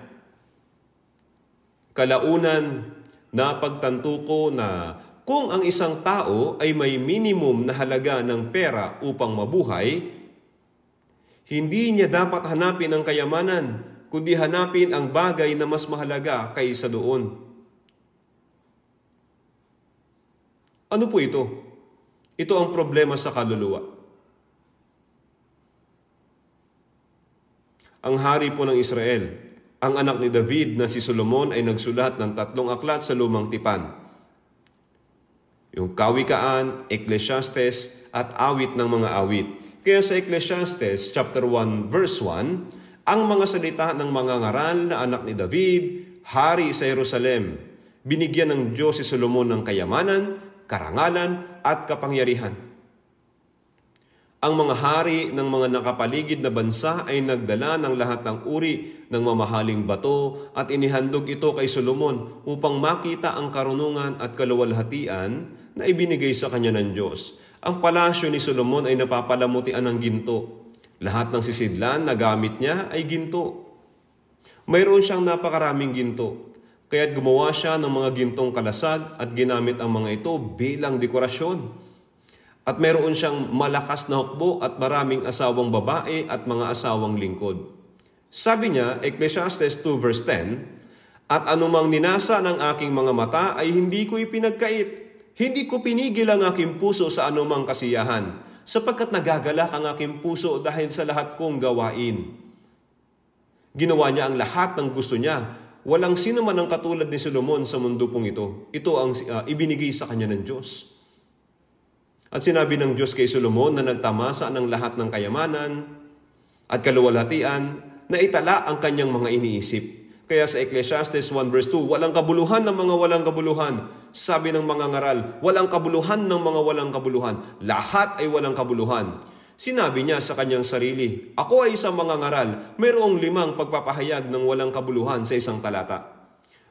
S1: Kalaunan, napagtanto ko na kung ang isang tao ay may minimum na halaga ng pera upang mabuhay, hindi niya dapat hanapin ang kayamanan kundi hanapin ang bagay na mas mahalaga kaysa doon. Ano po ito? Ito ang problema sa kaluluwa. Ang hari po ng Israel, ang anak ni David na si Solomon ay nagsulat ng tatlong aklat sa lumang tipan. Yung Kawikaan, Ecclesiastes at awit ng mga awit. Kaya sa Ecclesiastes chapter 1 verse 1, ang mga salita ng mga ngaral na anak ni David, hari sa Jerusalem. Binigyan ng Diyos si Solomon ng kayamanan, karangalan at kapangyarihan. Ang mga hari ng mga nakapaligid na bansa ay nagdala ng lahat ng uri ng mamahaling bato at inihandog ito kay Solomon upang makita ang karunungan at kaluwalhatian na ibinigay sa kanya ng Diyos. Ang palasyo ni Solomon ay napapalamutian ng ginto lahat ng sisidlan na gamit niya ay ginto. Mayroon siyang napakaraming ginto, Kaya gumawa siya ng mga gintong kalasag at ginamit ang mga ito bilang dekorasyon. At mayroon siyang malakas na hukbo at maraming asawang babae at mga asawang lingkod. Sabi niya, Ecclesiastes 2 verse 10, At anumang ninasa ng aking mga mata ay hindi ko ipinagkait. Hindi ko pinigil ang aking puso sa anumang kasiyahan sapagkat nagagalak ang aking puso dahil sa lahat kong gawain. Ginawa niya ang lahat ng gusto niya. Walang sino man ang katulad ni Solomon sa mundo pong ito. Ito ang uh, ibinigay sa kanya ng Diyos. At sinabi ng Diyos kay Solomon na nagtamasa ng lahat ng kayamanan at kaluwalhatian na itala ang kanyang mga iniisip. Kaya sa Ecclesiastes 1 verse 2, walang kabuluhan ng mga walang kabuluhan. Sabi ng mga ngaral, walang kabuluhan ng mga walang kabuluhan. Lahat ay walang kabuluhan. Sinabi niya sa kanyang sarili, Ako ay isang mga ngaral, mayroong limang pagpapahayag ng walang kabuluhan sa isang talata.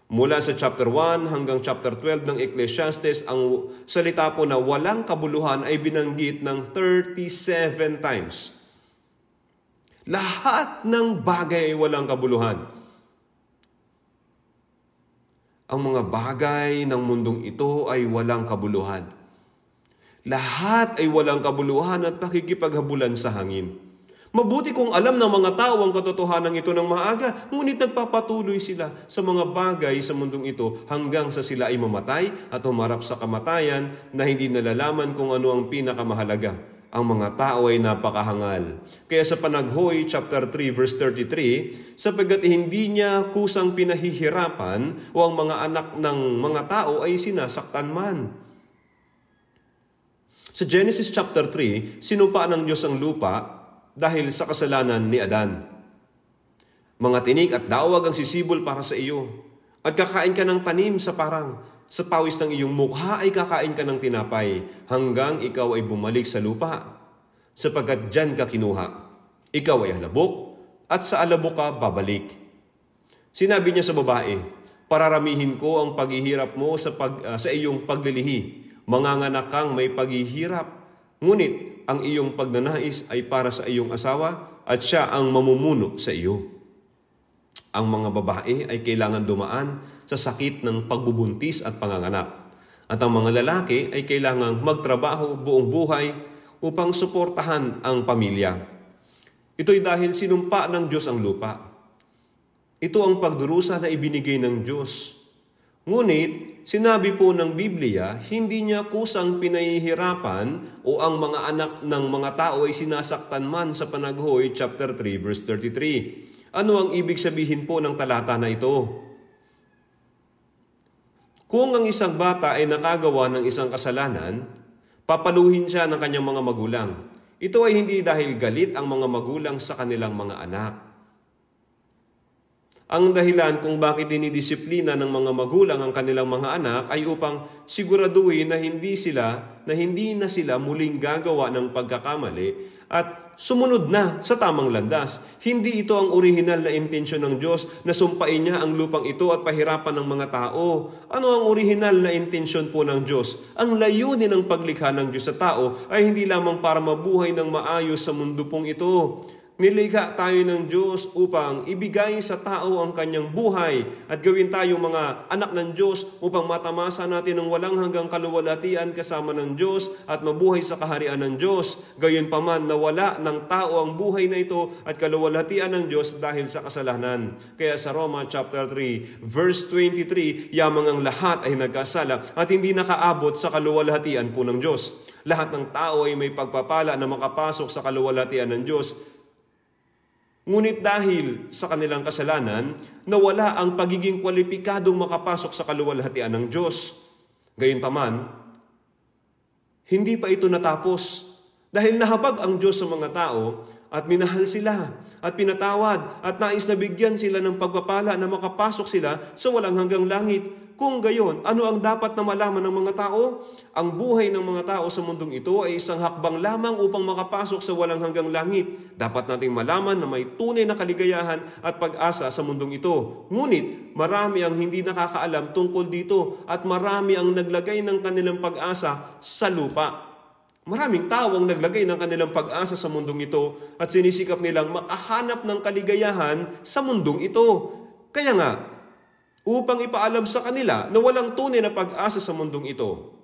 S1: Mula sa chapter 1 hanggang chapter 12 ng Ecclesiastes, ang salita po na walang kabuluhan ay binanggit ng 37 times. Lahat ng bagay ay walang kabuluhan. Ang mga bagay ng mundong ito ay walang kabuluhan. Lahat ay walang kabuluhan at pakikipaghabulan sa hangin. Mabuti kung alam ng mga tao ang katotohanan ito ng maaga, ngunit nagpapatuloy sila sa mga bagay sa mundong ito hanggang sa sila ay mamatay at humarap sa kamatayan na hindi nalalaman kung ano ang pinakamahalaga, ang mga tao ay napakahangal. Kaya sa panaghoy, chapter 3, verse 33, sapagkat hindi niya kusang pinahihirapan o ang mga anak ng mga tao ay sinasaktan man. Sa Genesis chapter 3, sinupa ng Diyos ang lupa dahil sa kasalanan ni Adan. Mga tinik at dawag ang sisibol para sa iyo. At kakain ka ng tanim sa parang sa pawis ng iyong mukha ay kakain ka ng tinapay hanggang ikaw ay bumalik sa lupa. Sapagkat dyan ka kinuha. Ikaw ay halabok at sa alabok ka babalik. Sinabi niya sa babae, pararamihin ko ang paghihirap mo sa, pag, uh, sa iyong paglilihi. Manganganak kang may paghihirap. Ngunit ang iyong pagnanais ay para sa iyong asawa at siya ang mamumuno sa iyo. Ang mga babae ay kailangan dumaan sa sakit ng pagbubuntis at panganganak. At ang mga lalaki ay kailangang magtrabaho buong buhay upang suportahan ang pamilya. Ito'y dahil sinumpa ng Diyos ang lupa. Ito ang pagdurusa na ibinigay ng Diyos. Ngunit, sinabi po ng Biblia, hindi niya kusang pinahihirapan o ang mga anak ng mga tao ay sinasaktan man sa panaghoy chapter 3 verse 33. Ano ang ibig sabihin po ng talata na ito? Kung ang isang bata ay nakagawa ng isang kasalanan, papaluhin siya ng kanyang mga magulang. Ito ay hindi dahil galit ang mga magulang sa kanilang mga anak. Ang dahilan kung bakit dinidisiplina ng mga magulang ang kanilang mga anak ay upang siguraduhin na hindi sila na hindi na sila muling gagawa ng pagkakamali at sumunod na sa tamang landas. Hindi ito ang orihinal na intensyon ng Diyos na sumpain niya ang lupang ito at pahirapan ng mga tao. Ano ang orihinal na intensyon po ng Diyos? Ang layunin ng paglikha ng Diyos sa tao ay hindi lamang para mabuhay ng maayos sa mundo pong ito Nilikha tayo ng Diyos upang ibigay sa tao ang kanyang buhay at gawin tayong mga anak ng Diyos upang matamasa natin ang walang hanggang kaluwalhatian kasama ng Diyos at mabuhay sa kaharian ng Diyos. Gayon pa man wala ng tao ang buhay na ito at kaluwalhatian ng Diyos dahil sa kasalanan. Kaya sa Roma chapter 3 verse 23, yamang ang lahat ay nagkasala at hindi nakaabot sa kaluwalhatian po ng Diyos. Lahat ng tao ay may pagpapala na makapasok sa kaluwalhatian ng Diyos Ngunit dahil sa kanilang kasalanan, nawala ang pagiging kwalipikadong makapasok sa kaluwalhatian ng Diyos. Gayunpaman, hindi pa ito natapos dahil nahabag ang Diyos sa mga tao at minahal sila at pinatawad at nais na bigyan sila ng pagpapala na makapasok sila sa walang hanggang langit. Kung gayon, ano ang dapat na malaman ng mga tao? Ang buhay ng mga tao sa mundong ito ay isang hakbang lamang upang makapasok sa walang hanggang langit. Dapat nating malaman na may tunay na kaligayahan at pag-asa sa mundong ito. Ngunit, marami ang hindi nakakaalam tungkol dito at marami ang naglagay ng kanilang pag-asa sa lupa. Maraming tao ang naglagay ng kanilang pag-asa sa mundong ito at sinisikap nilang makahanap ng kaligayahan sa mundong ito. Kaya nga, upang ipaalam sa kanila na walang tunay na pag-asa sa mundong ito.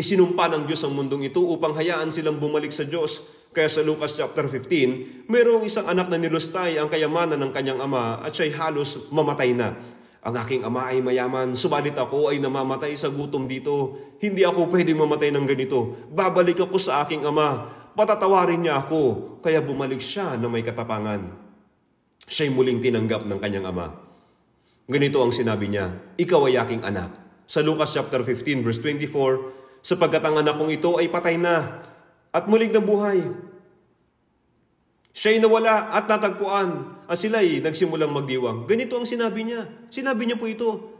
S1: Isinumpa ng Diyos ang mundong ito upang hayaan silang bumalik sa Diyos. Kaya sa Lucas chapter 15, mayroong isang anak na nilustay ang kayamanan ng kanyang ama at siya'y halos mamatay na. Ang aking ama ay mayaman, subalit ako ay namamatay sa gutom dito. Hindi ako pwedeng mamatay ng ganito. Babalik ako sa aking ama. Patatawarin niya ako. Kaya bumalik siya na may katapangan. Siya'y muling tinanggap ng kanyang ama. Ganito ang sinabi niya, Ikaw ay aking anak. Sa Lucas chapter 15 verse 24, Sapagkat ang anak kong ito ay patay na at muling nabuhay. Siya'y nawala at natagpuan at sila'y nagsimulang magdiwang. Ganito ang sinabi niya. Sinabi niya po ito.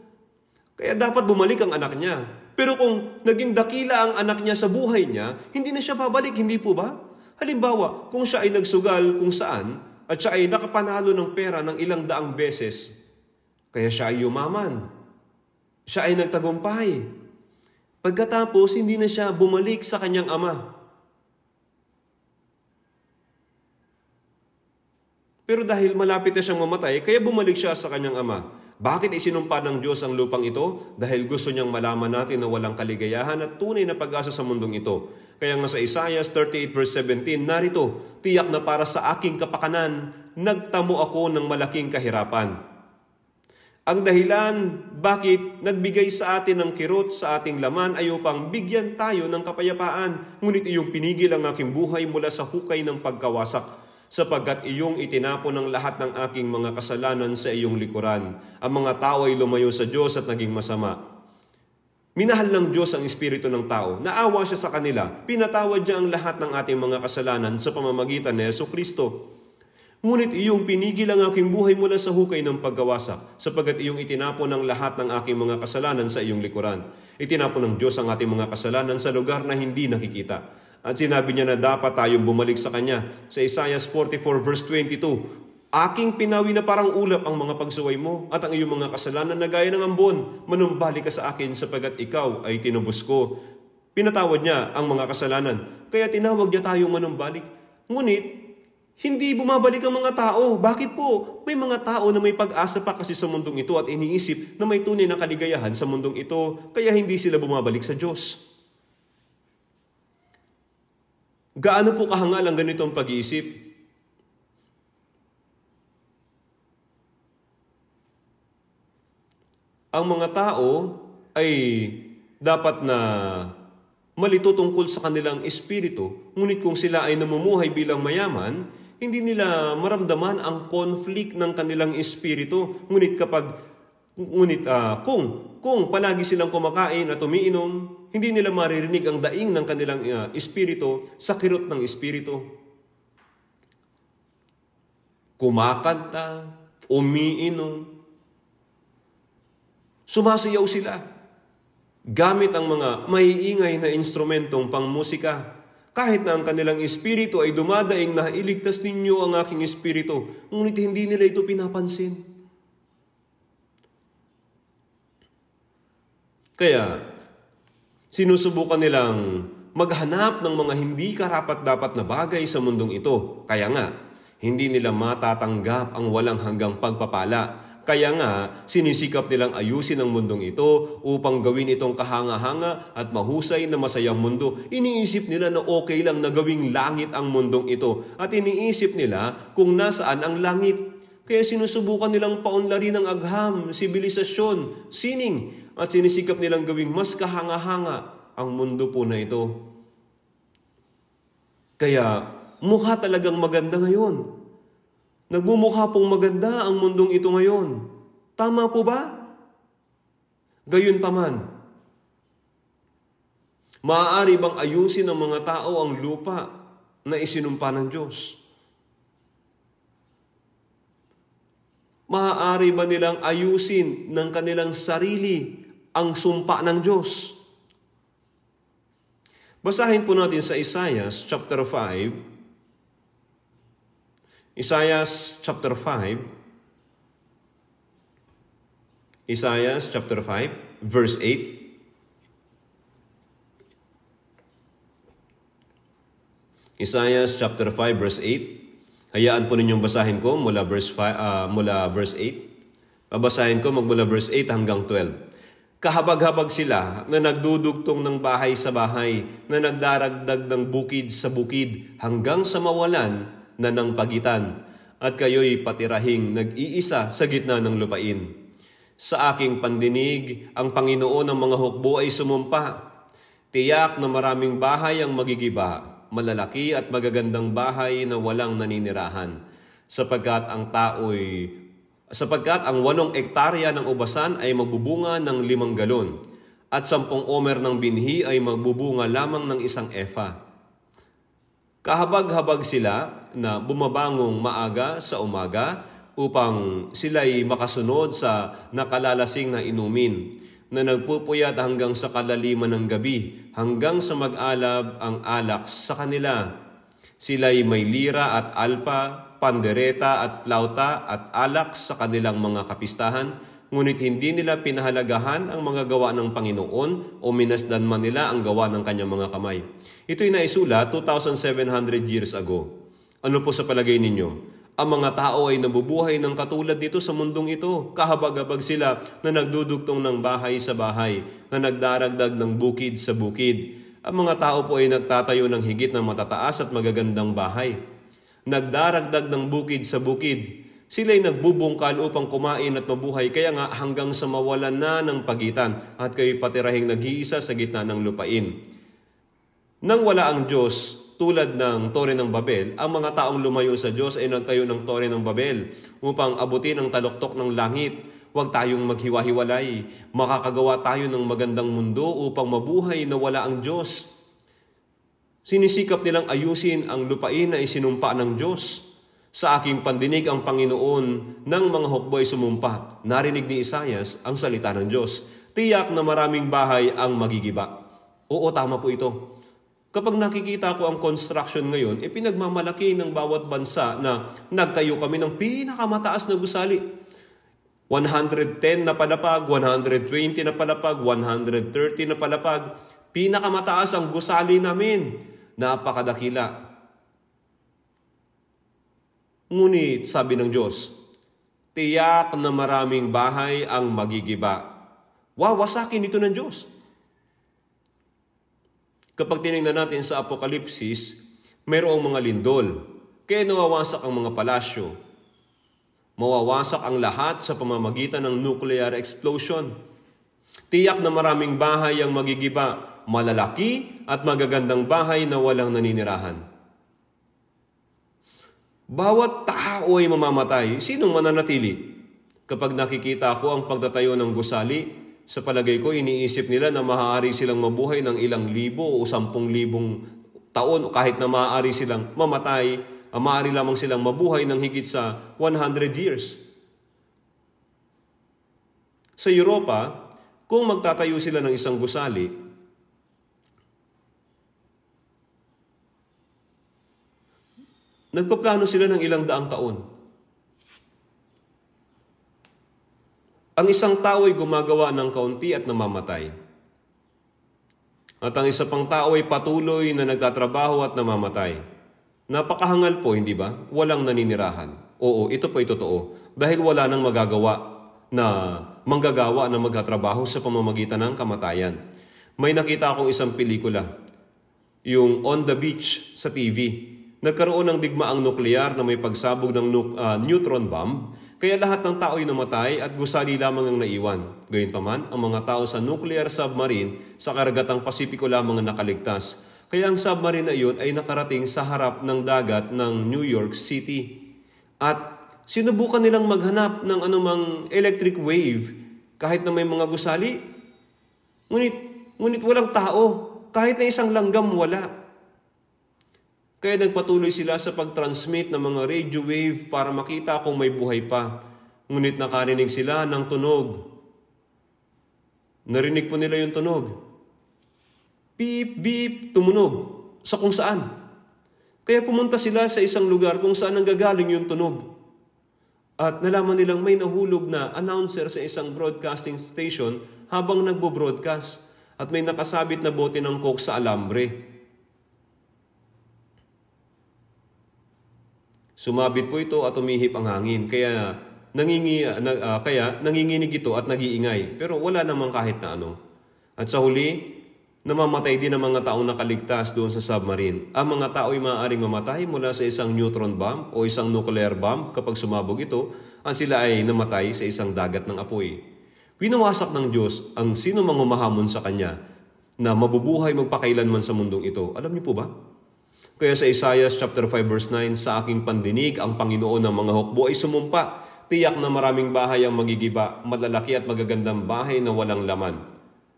S1: Kaya dapat bumalik ang anak niya. Pero kung naging dakila ang anak niya sa buhay niya, hindi na siya babalik, hindi po ba? Halimbawa, kung siya ay nagsugal kung saan at siya ay nakapanalo ng pera ng ilang daang beses, kaya siya ay yumaman. Siya ay nagtagumpay. Pagkatapos, hindi na siya bumalik sa kanyang ama. Pero dahil malapit na siyang mamatay, kaya bumalik siya sa kanyang ama. Bakit isinumpa ng Diyos ang lupang ito? Dahil gusto niyang malaman natin na walang kaligayahan at tunay na pag-asa sa mundong ito. Kaya nga sa Isaiah 38 verse 17, narito, Tiyak na para sa aking kapakanan, nagtamo ako ng malaking kahirapan. Ang dahilan bakit nagbigay sa atin ng kirot sa ating laman ay upang bigyan tayo ng kapayapaan, ngunit iyong pinigil ang aking buhay mula sa hukay ng pagkawasak sapagkat iyong itinapon ang lahat ng aking mga kasalanan sa iyong likuran. Ang mga tao ay lumayo sa Diyos at naging masama. Minahal ng Diyos ang espiritu ng tao. Naawa siya sa kanila. Pinatawad niya ang lahat ng ating mga kasalanan sa pamamagitan ni Yeso Kristo. Ngunit iyong pinigil ang aking buhay mula sa hukay ng paggawasak, sapagkat iyong itinapon ang lahat ng aking mga kasalanan sa iyong likuran. Itinapon ng Diyos ang ating mga kasalanan sa lugar na hindi nakikita at sinabi niya na dapat tayong bumalik sa Kanya. Sa Isaiah 44 verse 22, Aking pinawi na parang ulap ang mga pagsuway mo at ang iyong mga kasalanan na gaya ng ambon. Manumbalik ka sa akin sapagat ikaw ay tinubos ko. Pinatawad niya ang mga kasalanan. Kaya tinawag niya tayong manumbalik. Ngunit, hindi bumabalik ang mga tao. Bakit po? May mga tao na may pag-asa pa kasi sa mundong ito at iniisip na may tunay na kaligayahan sa mundong ito. Kaya hindi sila bumabalik sa Diyos. Gaano po kahangal ang ganitong pag-iisip? Ang mga tao ay dapat na malito tungkol sa kanilang espiritu, ngunit kung sila ay namumuhay bilang mayaman, hindi nila maramdaman ang conflict ng kanilang espiritu. Ngunit kapag Ngunit uh, kung, kung palagi silang kumakain at umiinom, hindi nila maririnig ang daing ng kanilang uh, espiritu sa kirot ng espiritu. Kumakanta, umiinom, sumasayaw sila gamit ang mga maiingay na instrumentong pangmusika kahit na ang kanilang espiritu ay dumadaing na iligtas ninyo ang aking espiritu, ngunit hindi nila ito pinapansin. Kaya, sinusubukan nilang maghanap ng mga hindi karapat-dapat na bagay sa mundong ito. Kaya nga, hindi nila matatanggap ang walang hanggang pagpapala. Kaya nga, sinisikap nilang ayusin ang mundong ito upang gawin itong kahanga-hanga at mahusay na masayang mundo. Iniisip nila na okay lang na gawing langit ang mundong ito at iniisip nila kung nasaan ang langit. Kaya sinusubukan nilang paunlarin ang agham, sibilisasyon, sining at sinisikap nilang gawing mas kahanga-hanga ang mundo po na ito. Kaya mukha talagang maganda ngayon. Nagmumukha pong maganda ang mundong ito ngayon. Tama po ba? Gayun pa man, maaari bang ayusin ng mga tao ang lupa na isinumpa ng Diyos? Maaari ba nilang ayusin ng kanilang sarili ang sumpa ng Diyos. Basahin po natin sa Isaiah chapter 5. Isaiah chapter 5. Isaiah chapter 5 verse 8. Isaiah chapter 5 verse 8. Hayaan po ninyong basahin ko mula verse 5 uh, ah, mula verse 8. Babasahin ko magmula verse 8 hanggang 12. Kahabag-habag sila na nagdudugtong ng bahay sa bahay, na nagdaragdag ng bukid sa bukid hanggang sa mawalan na ng pagitan at kayo'y patirahing nag-iisa sa gitna ng lupain. Sa aking pandinig, ang Panginoon ng mga hukbo ay sumumpa. Tiyak na maraming bahay ang magigiba, malalaki at magagandang bahay na walang naninirahan, sapagkat ang tao'y sapagkat ang walong ektarya ng ubasan ay magbubunga ng limang galon, at sampung omer ng binhi ay magbubunga lamang ng isang efa. Kahabag-habag sila na bumabangong maaga sa umaga upang sila'y makasunod sa nakalalasing na inumin na nagpupuyat hanggang sa kalaliman ng gabi, hanggang sa mag-alab ang alak sa kanila. Sila'y may lira at alpa, pandereta at plauta at alak sa kanilang mga kapistahan, ngunit hindi nila pinahalagahan ang mga gawa ng Panginoon o minasdan man nila ang gawa ng kanyang mga kamay. Ito ay naisula 2,700 years ago. Ano po sa palagay ninyo? Ang mga tao ay nabubuhay ng katulad dito sa mundong ito. Kahabag-habag sila na nagdudugtong ng bahay sa bahay, na nagdaragdag ng bukid sa bukid, ang mga tao po ay nagtatayo ng higit na matataas at magagandang bahay. Nagdaragdag ng bukid sa bukid. Sila'y nagbubungkal upang kumain at mabuhay kaya nga hanggang sa mawalan na ng pagitan at kayo'y patirahing nag-iisa sa gitna ng lupain. Nang wala ang Diyos, tulad ng Tore ng Babel, ang mga taong lumayo sa Diyos ay nagtayo ng Tore ng Babel upang abutin ang taloktok ng langit. Huwag tayong maghiwa-hiwalay. Makakagawa tayo ng magandang mundo upang mabuhay na wala ang Diyos. Sinisikap nilang ayusin ang lupain na isinumpa ng Diyos. Sa aking pandinig ang Panginoon ng mga hukboy sumumpat. narinig ni Isayas ang salita ng Diyos. Tiyak na maraming bahay ang magigiba. Oo, tama po ito. Kapag nakikita ko ang construction ngayon, ipinagmamalaki eh, ng bawat bansa na nagtayo kami ng pinakamataas na gusali. 110 na palapag, 120 na palapag, 130 na palapag. Pinakamataas ang gusali namin napakadakila. Ngunit sabi ng Diyos, tiyak na maraming bahay ang magigiba. Wawasakin ito ng Diyos. Kapag tinignan natin sa Apokalipsis, merong mga lindol, kaya nawawasak ang mga palasyo. Mawawasak ang lahat sa pamamagitan ng nuclear explosion. Tiyak na maraming bahay ang magigiba malalaki at magagandang bahay na walang naninirahan. Bawat tao ay mamamatay. Sinong mananatili? Kapag nakikita ko ang pagtatayo ng gusali, sa palagay ko iniisip nila na maaari silang mabuhay ng ilang libo o sampung libong taon kahit na maaari silang mamatay, ah, maaari lamang silang mabuhay ng higit sa 100 years. Sa Europa, kung magtatayo sila ng isang gusali, Nagpaplano sila ng ilang daang taon. Ang isang tao ay gumagawa ng kaunti at namamatay. At ang isa pang tao ay patuloy na nagtatrabaho at namamatay. Napakahangal po, hindi ba? Walang naninirahan. Oo, ito po ay totoo. Dahil wala nang magagawa na manggagawa na magtatrabaho sa pamamagitan ng kamatayan. May nakita akong isang pelikula, yung On the Beach sa TV. Nagkaroon ng digmaang nuklear na may pagsabog ng nu- uh, neutron bomb, kaya lahat ng tao ay namatay at gusali lamang ang naiwan. Gayunpaman, ang mga tao sa nuclear submarine sa karagatang Pasipiko lamang ang nakaligtas. Kaya ang submarine na iyon ay nakarating sa harap ng dagat ng New York City. At sinubukan nilang maghanap ng anumang electric wave kahit na may mga gusali. Ngunit, ngunit walang tao. Kahit na isang langgam, wala. Kaya nagpatuloy sila sa pag-transmit ng mga radio wave para makita kung may buhay pa. Ngunit nakarinig sila ng tunog. Narinig po nila yung tunog. Beep, beep, tumunog. Sa kung saan. Kaya pumunta sila sa isang lugar kung saan ang gagaling yung tunog. At nalaman nilang may nahulog na announcer sa isang broadcasting station habang nagbo-broadcast at may nakasabit na bote ng coke sa alambre. Sumabit po ito at umihip ang hangin. Kaya nangingi, uh, kaya nanginginig ito at nagiingay. Pero wala namang kahit na ano. At sa huli, namamatay din ang mga taong nakaligtas doon sa submarine. Ang mga tao ay maaaring mamatay mula sa isang neutron bomb o isang nuclear bomb kapag sumabog ito at sila ay namatay sa isang dagat ng apoy. Winawasak ng Diyos ang sino mang humahamon sa Kanya na mabubuhay magpakailanman sa mundong ito. Alam niyo po ba? Kaya sa Isaiah chapter 5 verse 9, sa aking pandinig ang Panginoon ng mga hukbo ay sumumpa. Tiyak na maraming bahay ang magigiba, malalaki at magagandang bahay na walang laman.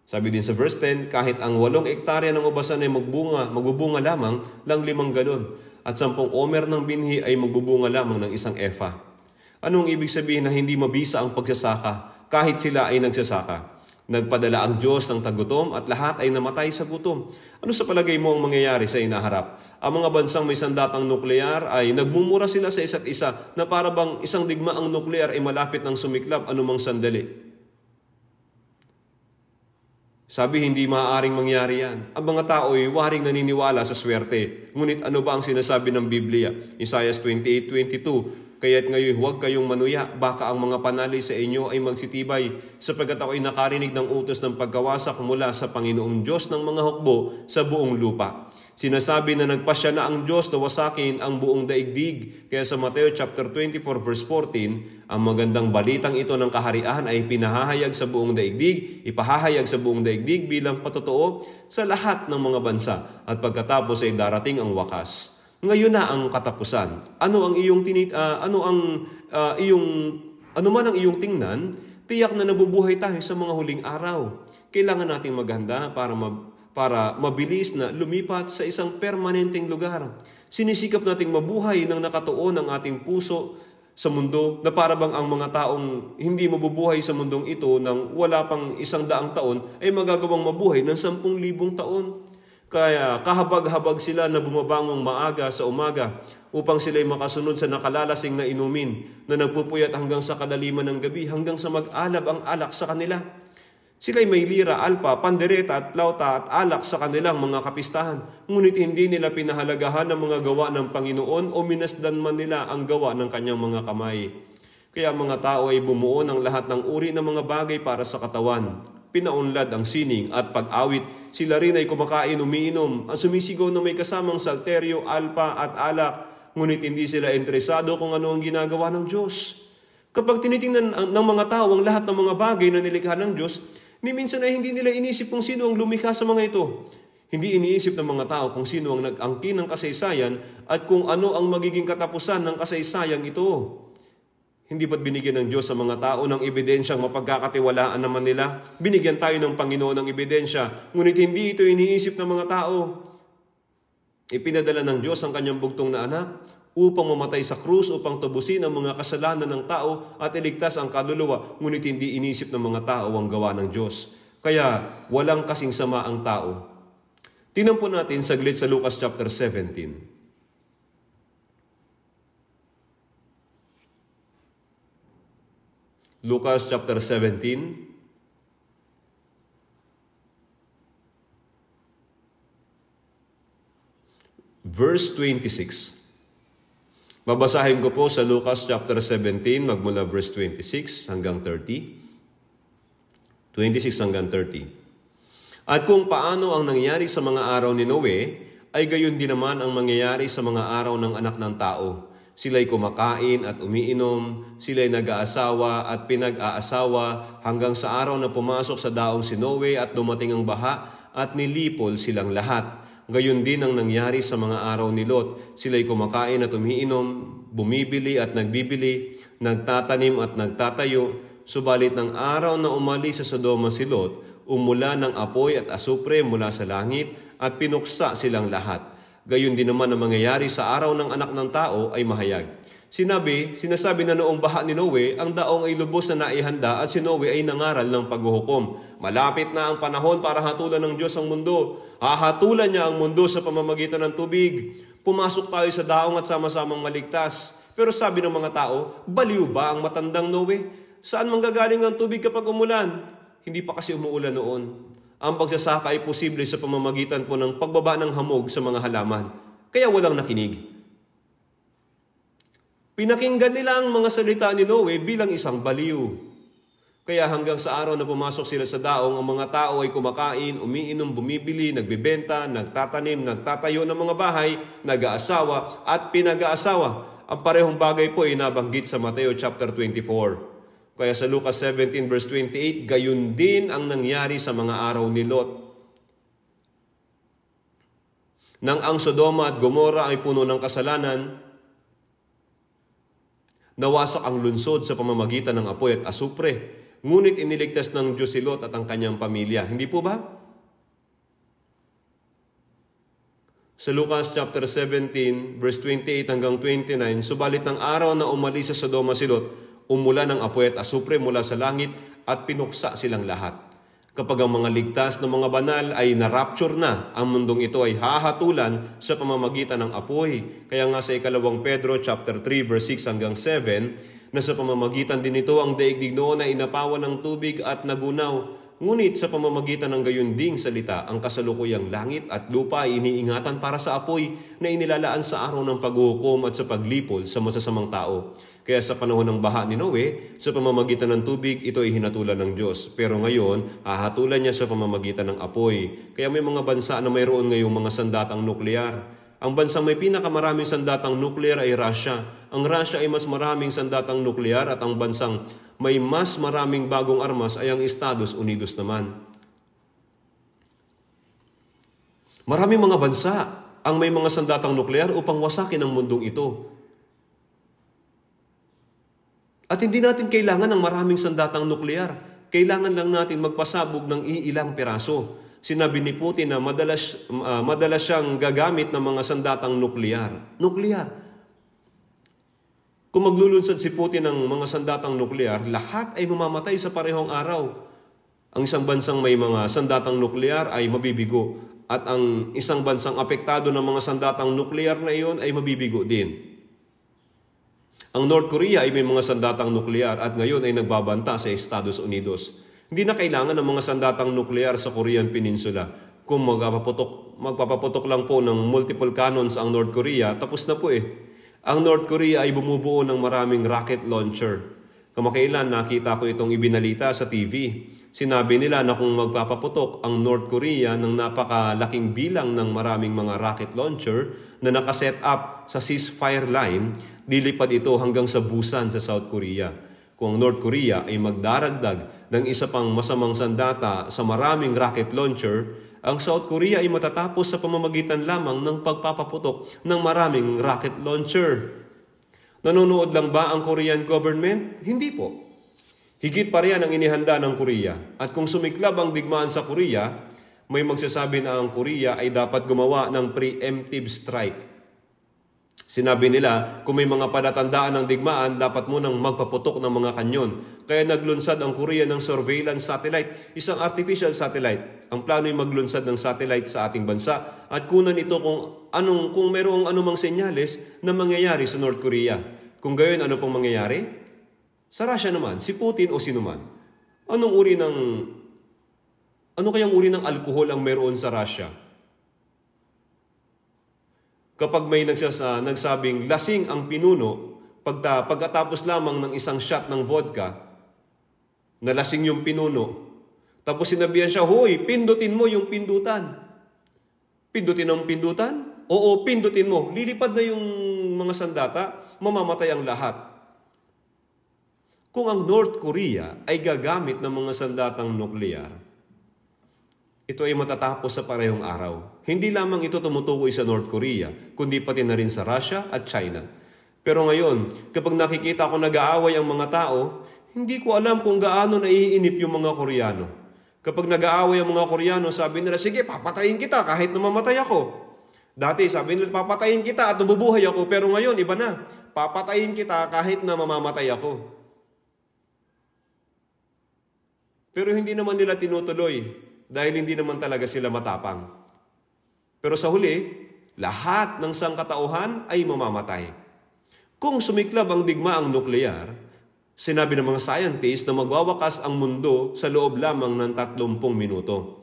S1: Sabi din sa verse 10, kahit ang walong ektarya ng ubasan ay magbunga, magbubunga lamang lang limang galon at sampung omer ng binhi ay magbubunga lamang ng isang efa. Anong ibig sabihin na hindi mabisa ang pagsasaka kahit sila ay nagsasaka? Nagpadala ang Diyos ng tagutom at lahat ay namatay sa gutom. Ano sa palagay mo ang mangyayari sa inaharap? Ang mga bansang may sandatang nuklear ay nagmumura sila sa isa't isa na para bang isang digma ang nuklear ay malapit ng sumiklab anumang sandali. Sabi, hindi maaaring mangyari yan. Ang mga tao ay waring naniniwala sa swerte. Ngunit ano ba ang sinasabi ng Biblia? Isaiah 28.22 Kaya't ngayon huwag kayong manuya, baka ang mga panali sa inyo ay magsitibay, sapagkat ako ay nakarinig ng utos ng pagkawasak mula sa Panginoong Diyos ng mga hukbo sa buong lupa. Sinasabi na nagpasya na ang Diyos na wasakin ang buong daigdig. Kaya sa Mateo chapter 24 verse 14, ang magandang balitang ito ng kaharian ay pinahahayag sa buong daigdig, ipahahayag sa buong daigdig bilang patotoo sa lahat ng mga bansa at pagkatapos ay darating ang wakas. Ngayon na ang katapusan. Ano ang iyong tinit uh, ano ang uh, iyong ano man ang iyong tingnan, tiyak na nabubuhay tayo sa mga huling araw. Kailangan nating maghanda para mab- para mabilis na lumipat sa isang permanenteng lugar. Sinisikap nating mabuhay ng nakatuon ang ating puso sa mundo na para bang ang mga taong hindi mabubuhay sa mundong ito nang wala pang isang daang taon ay magagawang mabuhay ng sampung libong taon. Kaya kahabag-habag sila na bumabangong maaga sa umaga upang sila'y makasunod sa nakalalasing na inumin na nagpupuyat hanggang sa kadaliman ng gabi hanggang sa mag-alab ang alak sa kanila. Sila'y may lira, alpa, pandereta at plauta at alak sa kanilang mga kapistahan. Ngunit hindi nila pinahalagahan ang mga gawa ng Panginoon o minasdan man nila ang gawa ng kanyang mga kamay. Kaya mga tao ay bumuo ng lahat ng uri ng mga bagay para sa katawan pinaunlad ang sining at pag-awit. Sila rin ay kumakain, umiinom, ang sumisigaw na may kasamang salteryo, alpa at alak, ngunit hindi sila interesado kung ano ang ginagawa ng Diyos. Kapag tinitingnan ng mga tao ang lahat ng mga bagay na nilikha ng Diyos, ni minsan ay hindi nila inisip kung sino ang lumikha sa mga ito. Hindi iniisip ng mga tao kung sino ang nag-angkin ng kasaysayan at kung ano ang magiging katapusan ng kasaysayang ito. Hindi ba't binigyan ng Diyos sa mga tao ng ebidensyang mapagkakatiwalaan naman nila? Binigyan tayo ng Panginoon ng ebidensya, ngunit hindi ito iniisip ng mga tao. Ipinadala ng Diyos ang kanyang bugtong na anak upang mamatay sa krus upang tubusin ang mga kasalanan ng tao at iligtas ang kaluluwa, ngunit hindi inisip ng mga tao ang gawa ng Diyos. Kaya walang kasing sama ang tao. Tingnan po natin saglit sa Lucas chapter 17. Lucas chapter 17. Verse 26. Babasahin ko po sa Lucas chapter 17 magmula verse 26 hanggang 30. 26 hanggang 30. At kung paano ang nangyari sa mga araw ni Noe, ay gayon din naman ang mangyayari sa mga araw ng anak ng tao. Sila'y kumakain at umiinom, sila'y nag-aasawa at pinag-aasawa hanggang sa araw na pumasok sa daong si Noe at dumating ang baha at nilipol silang lahat. Gayon din ang nangyari sa mga araw ni Lot. Sila'y kumakain at umiinom, bumibili at nagbibili, nagtatanim at nagtatayo. Subalit ng araw na umali sa Sodoma si Lot, umula ng apoy at asupre mula sa langit at pinuksa silang lahat. Gayon din naman ang mangyayari sa araw ng anak ng tao ay mahayag. Sinabi, sinasabi na noong baha ni Noe, ang daong ay lubos na naihanda at si Noe ay nangaral ng paghuhukom. Malapit na ang panahon para hatulan ng Diyos ang mundo. Hahatulan niya ang mundo sa pamamagitan ng tubig. Pumasok tayo sa daong at sama-samang maligtas. Pero sabi ng mga tao, baliw ba ang matandang Noe? Saan manggagaling ang tubig kapag umulan? Hindi pa kasi umuulan noon. Ang pagsasaka ay posible sa pamamagitan po ng pagbaba ng hamog sa mga halaman. Kaya walang nakinig. Pinakinggan nila ang mga salita ni Noe bilang isang baliw. Kaya hanggang sa araw na pumasok sila sa daong, ang mga tao ay kumakain, umiinom, bumibili, nagbebenta, nagtatanim, nagtatayo ng mga bahay, nag-aasawa at pinag-aasawa. Ang parehong bagay po ay nabanggit sa Mateo chapter 24. Kaya sa Lucas 17 verse 28, gayon din ang nangyari sa mga araw ni Lot. Nang ang Sodoma at Gomora ay puno ng kasalanan, nawasak ang lunsod sa pamamagitan ng apoy at asupre. Ngunit iniligtas ng Diyos si Lot at ang kanyang pamilya. Hindi po ba? Sa Lucas chapter 17, verse 28 hanggang 29, subalit ng araw na umalis sa Sodoma si Lot, umula ng apoy at asupre mula sa langit at pinuksa silang lahat. Kapag ang mga ligtas ng mga banal ay na-rapture na, ang mundong ito ay hahatulan sa pamamagitan ng apoy. Kaya nga sa ikalawang Pedro chapter 3 verse 6 hanggang 7, na sa pamamagitan din nito ang daigdig noon ay inapawan ng tubig at nagunaw. Ngunit sa pamamagitan ng ding salita, ang kasalukuyang langit at lupa ay iniingatan para sa apoy na inilalaan sa araw ng paghukom at sa paglipol sa masasamang tao. Kaya sa panahon ng baha ni Noe, sa pamamagitan ng tubig, ito ay hinatulan ng Diyos. Pero ngayon, hahatulan niya sa pamamagitan ng apoy. Kaya may mga bansa na mayroon ngayong mga sandatang nuklear. Ang bansang may pinakamaraming sandatang nuklear ay Russia. Ang Russia ay mas maraming sandatang nuklear at ang bansang may mas maraming bagong armas ay ang Estados Unidos naman. Maraming mga bansa ang may mga sandatang nuklear upang wasakin ang mundong ito. At hindi natin kailangan ng maraming sandatang nuklear. Kailangan lang natin magpasabog ng iilang piraso. Sinabi ni Putin na madalas, uh, madalas siyang gagamit ng mga sandatang nuklear. Nuklear. Kung maglulunsad si Putin ng mga sandatang nuklear, lahat ay mamamatay sa parehong araw. Ang isang bansang may mga sandatang nuklear ay mabibigo at ang isang bansang apektado ng mga sandatang nuklear na iyon ay mabibigo din. Ang North Korea ay may mga sandatang nuklear at ngayon ay nagbabanta sa Estados Unidos. Hindi na kailangan ng mga sandatang nuklear sa Korean Peninsula. Kung magpapaputok, magpapaputok lang po ng multiple cannons ang North Korea, tapos na po eh. Ang North Korea ay bumubuo ng maraming rocket launcher. Kamakailan nakita ko itong ibinalita sa TV. Sinabi nila na kung magpapaputok ang North Korea ng napakalaking bilang ng maraming mga rocket launcher na nakaset up sa ceasefire line, Lilipad ito hanggang sa Busan sa South Korea. Kung ang North Korea ay magdaragdag ng isa pang masamang sandata sa maraming rocket launcher, ang South Korea ay matatapos sa pamamagitan lamang ng pagpapaputok ng maraming rocket launcher. Nanonood lang ba ang Korean government? Hindi po. Higit pa riyan ang inihanda ng Korea. At kung sumiklab ang digmaan sa Korea, may magsasabi na ang Korea ay dapat gumawa ng preemptive strike Sinabi nila, kung may mga palatandaan ng digmaan, dapat munang magpaputok ng mga kanyon. Kaya naglunsad ang Korea ng surveillance satellite, isang artificial satellite. Ang plano ay maglunsad ng satellite sa ating bansa at kunan ito kung, anong, kung merong anumang senyales na mangyayari sa North Korea. Kung gayon, ano pong mangyayari? Sa Russia naman, si Putin o sino man. Anong uri ng... Ano kayang uri ng alkohol ang meron sa Russia? Kapag may nagsasa, nagsabing lasing ang pinuno, pagta, pagkatapos lamang ng isang shot ng vodka, nalasing yung pinuno. Tapos sinabihan siya, Hoy, pindutin mo yung pindutan. Pindutin ang pindutan? Oo, pindutin mo. Lilipad na yung mga sandata, mamamatay ang lahat. Kung ang North Korea ay gagamit ng mga sandatang nuklear, ito ay matatapos sa parehong araw. Hindi lamang ito tumutukoy sa North Korea, kundi pati na rin sa Russia at China. Pero ngayon, kapag nakikita ko nag-aaway ang mga tao, hindi ko alam kung gaano naiinip yung mga Koreano. Kapag nag-aaway ang mga Koreano, sabi nila, sige, papatayin kita kahit namamatay ako. Dati sabi nila, papatayin kita at nabubuhay ako, pero ngayon, iba na. Papatayin kita kahit na mamamatay ako. Pero hindi naman nila tinutuloy dahil hindi naman talaga sila matapang. Pero sa huli, lahat ng sangkatauhan ay mamamatay. Kung sumiklab ang digmaang nuklear, sinabi ng mga scientists na magwawakas ang mundo sa loob lamang ng 30 minuto.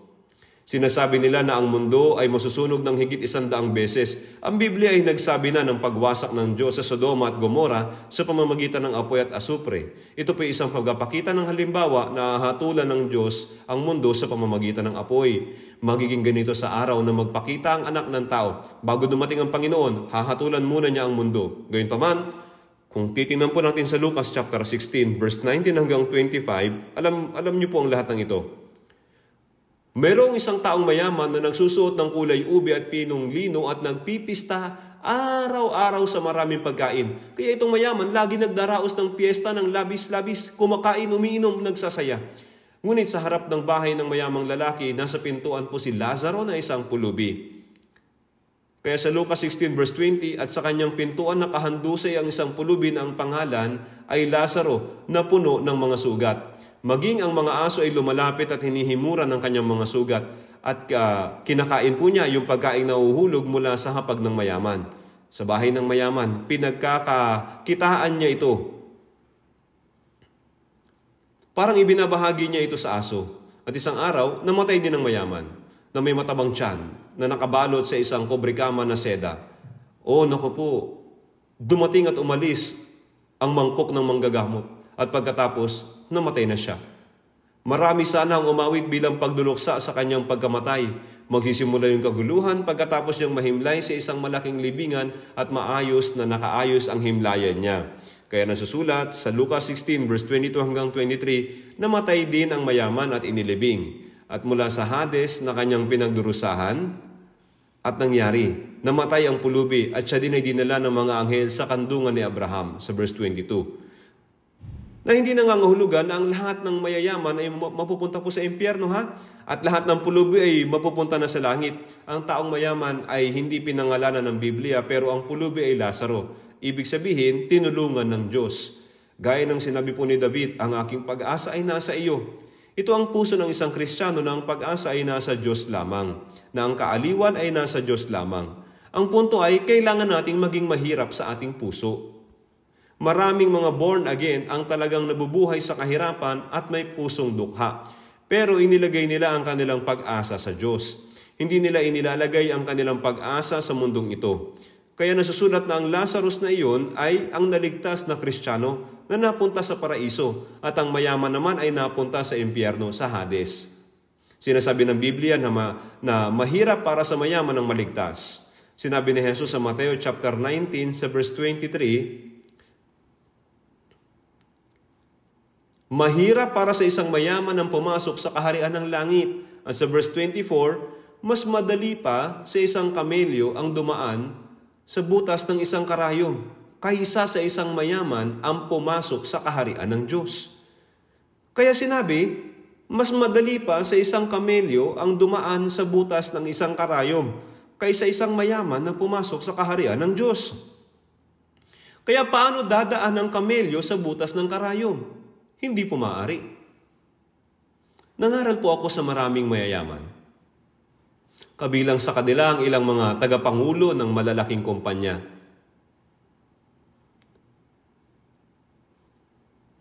S1: Sinasabi nila na ang mundo ay masusunog ng higit isandaang beses. Ang Biblia ay nagsabi na ng pagwasak ng Diyos sa Sodoma at Gomora sa pamamagitan ng apoy at asupre. Ito po isang pagpapakita ng halimbawa na hatulan ng Diyos ang mundo sa pamamagitan ng apoy. Magiging ganito sa araw na magpakita ang anak ng tao. Bago dumating ang Panginoon, hahatulan muna niya ang mundo. pa man, kung titingnan po natin sa Lucas chapter 16 verse 19 hanggang 25, alam alam niyo po ang lahat ng ito. Merong isang taong mayaman na nagsusuot ng kulay ube at pinong lino at nagpipista araw-araw sa maraming pagkain. Kaya itong mayaman lagi nagdaraos ng piyesta ng labis-labis, kumakain, umiinom, nagsasaya. Ngunit sa harap ng bahay ng mayamang lalaki, nasa pintuan po si Lazaro na isang pulubi. Kaya sa Lucas 16 verse 20, at sa kanyang pintuan nakahandusay ang isang pulubi na ang pangalan ay Lazaro na puno ng mga sugat. Maging ang mga aso ay lumalapit at hinihimura ng kanyang mga sugat at uh, kinakain po niya yung pagkain na uhulog mula sa hapag ng mayaman. Sa bahay ng mayaman, pinagkakakitaan niya ito. Parang ibinabahagi niya ito sa aso. At isang araw, namatay din ng mayaman na may matabang tiyan na nakabalot sa isang kobrikama na seda. O oh, naku po, dumating at umalis ang mangkok ng manggagamot. At pagkatapos, namatay na siya. Marami sana ang umawit bilang pagduluksa sa kanyang pagkamatay. Magsisimula yung kaguluhan pagkatapos niyang mahimlay sa isang malaking libingan at maayos na nakaayos ang himlayan niya. Kaya nasusulat sa Lucas 16 verse 22 hanggang 23, namatay din ang mayaman at inilibing. At mula sa Hades na kanyang pinagdurusahan, at nangyari, namatay ang pulubi at siya din ay dinala ng mga anghel sa kandungan ni Abraham sa verse 22 na hindi nangangahulugan na ang lahat ng mayayaman ay mapupunta po sa impyerno ha? At lahat ng pulubi ay mapupunta na sa langit. Ang taong mayaman ay hindi pinangalanan ng Biblia pero ang pulubi ay Lazaro. Ibig sabihin, tinulungan ng Diyos. Gaya ng sinabi po ni David, ang aking pag-asa ay nasa iyo. Ito ang puso ng isang Kristiyano na ang pag-asa ay nasa Diyos lamang, na ang kaaliwan ay nasa Diyos lamang. Ang punto ay, kailangan nating maging mahirap sa ating puso Maraming mga born again ang talagang nabubuhay sa kahirapan at may pusong dukha. Pero inilagay nila ang kanilang pag-asa sa Diyos. Hindi nila inilalagay ang kanilang pag-asa sa mundong ito. Kaya nasusulat na ang Lazarus na iyon ay ang naligtas na Kristiyano na napunta sa paraiso at ang mayaman naman ay napunta sa impyerno sa Hades. Sinasabi ng Biblia na, ma, na mahirap para sa mayaman ang maligtas. Sinabi ni Jesus sa Mateo chapter 19 sa verse 23, Mahirap para sa isang mayaman ang pumasok sa kaharian ng langit. At sa verse 24, mas madali pa sa isang kamelyo ang dumaan sa butas ng isang karayom kaysa sa isang mayaman ang pumasok sa kaharian ng Diyos. Kaya sinabi, mas madali pa sa isang kamelyo ang dumaan sa butas ng isang karayom kaysa isang mayaman na pumasok sa kaharian ng Diyos. Kaya paano dadaan ang kamelyo sa butas ng karayom? Hindi po maaari. Nangaral po ako sa maraming mayayaman. Kabilang sa kanila ang ilang mga tagapangulo ng malalaking kumpanya.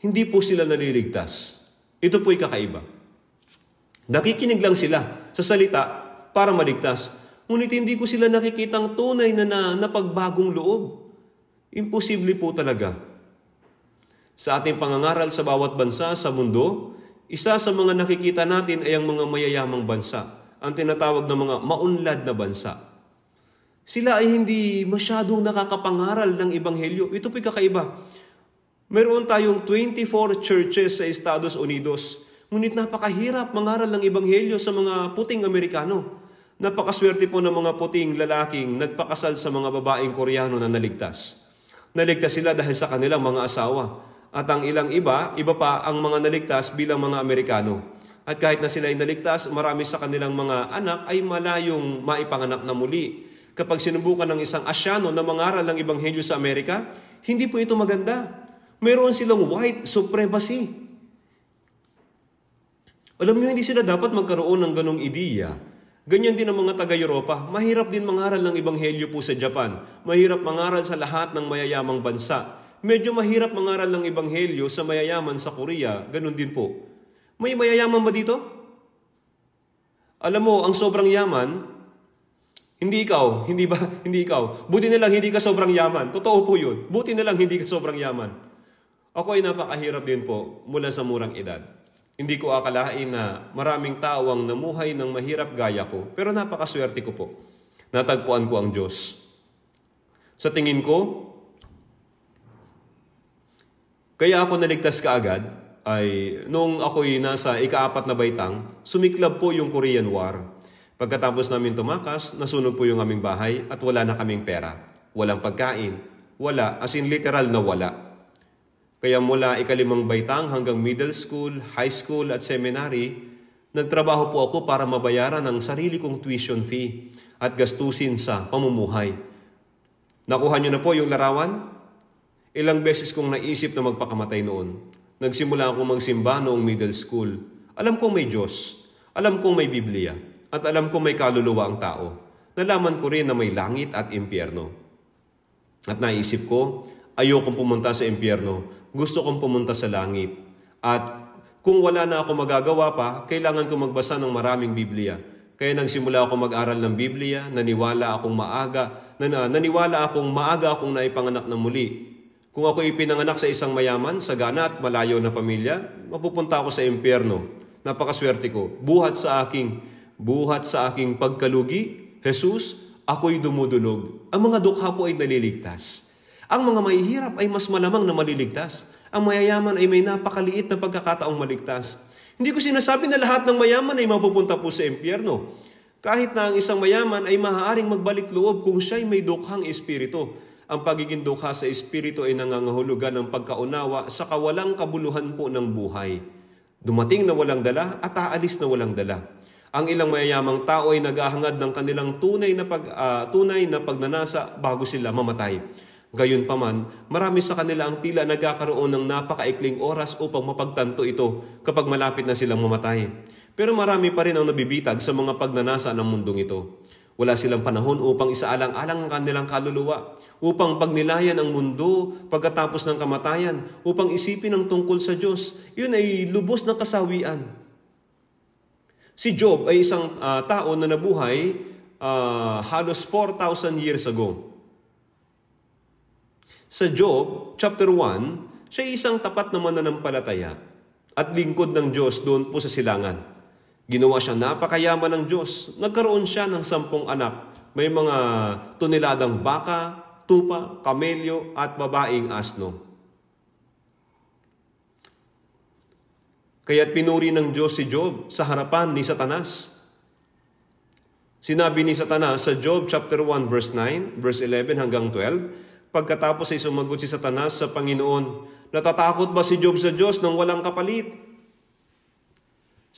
S1: Hindi po sila naliligtas. Ito po'y kakaiba. Nakikinig lang sila sa salita para maligtas. Ngunit hindi ko sila nakikitang tunay na, na napagbagong loob. Imposible po talaga sa ating pangangaral sa bawat bansa sa mundo, isa sa mga nakikita natin ay ang mga mayayamang bansa, ang tinatawag na mga maunlad na bansa. Sila ay hindi masyadong nakakapangaral ng ebanghelyo. Ito po'y kakaiba. Meron tayong 24 churches sa Estados Unidos. Ngunit napakahirap mangaral ng ebanghelyo sa mga puting Amerikano. Napakaswerte po ng mga puting lalaking nagpakasal sa mga babaeng Koreano na naligtas. Naligtas sila dahil sa kanilang mga asawa at ang ilang iba, iba pa ang mga naligtas bilang mga Amerikano. At kahit na sila ay naligtas, marami sa kanilang mga anak ay malayong maipanganak na muli. Kapag sinubukan ng isang asyano na mangaral ng Ebanghelyo sa Amerika, hindi po ito maganda. Mayroon silang white supremacy. Alam niyo, hindi sila dapat magkaroon ng ganong ideya. Ganyan din ang mga taga-Europa. Mahirap din mangaral ng Ebanghelyo po sa Japan. Mahirap mangaral sa lahat ng mayayamang bansa medyo mahirap mangaral ng ebanghelyo sa mayayaman sa Korea. Ganun din po. May mayayaman ba dito? Alam mo, ang sobrang yaman, hindi ikaw, hindi ba, hindi ikaw. Buti na lang hindi ka sobrang yaman. Totoo po yun. Buti na lang hindi ka sobrang yaman. Ako ay napakahirap din po mula sa murang edad. Hindi ko akalain na maraming tao ang namuhay ng mahirap gaya ko, pero napakaswerte ko po. Natagpuan ko ang Diyos. Sa tingin ko, kaya ako naligtas kaagad ay nung ako'y nasa ikaapat na baitang, sumiklab po yung Korean War. Pagkatapos namin tumakas, nasunog po yung aming bahay at wala na kaming pera. Walang pagkain, wala, as in literal na wala. Kaya mula ikalimang baitang hanggang middle school, high school at seminary, Nagtrabaho po ako para mabayaran ang sarili kong tuition fee at gastusin sa pamumuhay. Nakuha niyo na po yung larawan? Ilang beses kong naisip na magpakamatay noon. Nagsimula akong magsimba noong middle school. Alam kong may Diyos. Alam kong may Biblia. At alam kong may kaluluwa ang tao. Nalaman ko rin na may langit at impyerno. At naisip ko, ayokong pumunta sa impyerno. Gusto kong pumunta sa langit. At kung wala na ako magagawa pa, kailangan ko magbasa ng maraming Biblia. Kaya nang simula ako mag-aral ng Biblia, naniwala akong maaga, na, naniwala akong maaga akong naipanganak na muli kung ako ipinanganak sa isang mayaman, sagana at malayo na pamilya, mapupunta ako sa impyerno. Napakaswerte ko. Buhat sa aking, buhat sa aking pagkalugi, Jesus, ako'y dumudulog. Ang mga dukha po ay naliligtas. Ang mga mahihirap ay mas malamang na maliligtas. Ang mayayaman ay may napakaliit na pagkakataong maligtas. Hindi ko sinasabi na lahat ng mayaman ay mapupunta po sa impyerno. Kahit na ang isang mayaman ay maaaring magbalik loob kung siya ay may dukhang espiritu. Ang pagiging dukha sa espiritu ay nangangahulugan ng pagkaunawa sa kawalang kabuluhan po ng buhay. Dumating na walang dala at aalis na walang dala. Ang ilang mayayamang tao ay naghahangad ng kanilang tunay na pag uh, tunay na pagnanasa bago sila mamatay. Gayunpaman, marami sa kanila ang tila nagkakaroon ng napakaikling oras upang mapagtanto ito kapag malapit na silang mamatay. Pero marami pa rin ang nabibitag sa mga pagnanasa ng mundong ito. Wala silang panahon upang isaalang-alang ang kanilang kaluluwa, upang pagnilayan ang mundo pagkatapos ng kamatayan, upang isipin ang tungkol sa Diyos. Yun ay lubos na kasawian. Si Job ay isang uh, tao na nabuhay uh, halos 4,000 years ago. Sa Job chapter 1, siya ay isang tapat na mananampalataya at lingkod ng Diyos doon po sa silangan. Ginawa siya napakayaman ng Diyos. Nagkaroon siya ng sampung anak. May mga tuniladang baka, tupa, kamelyo at babaeng asno. Kaya't pinuri ng Diyos si Job sa harapan ni Satanas. Sinabi ni Satanas sa Job chapter 1 verse 9, verse 11 hanggang 12, pagkatapos ay sumagot si Satanas sa Panginoon, Natatakot ba si Job sa Diyos nang walang kapalit?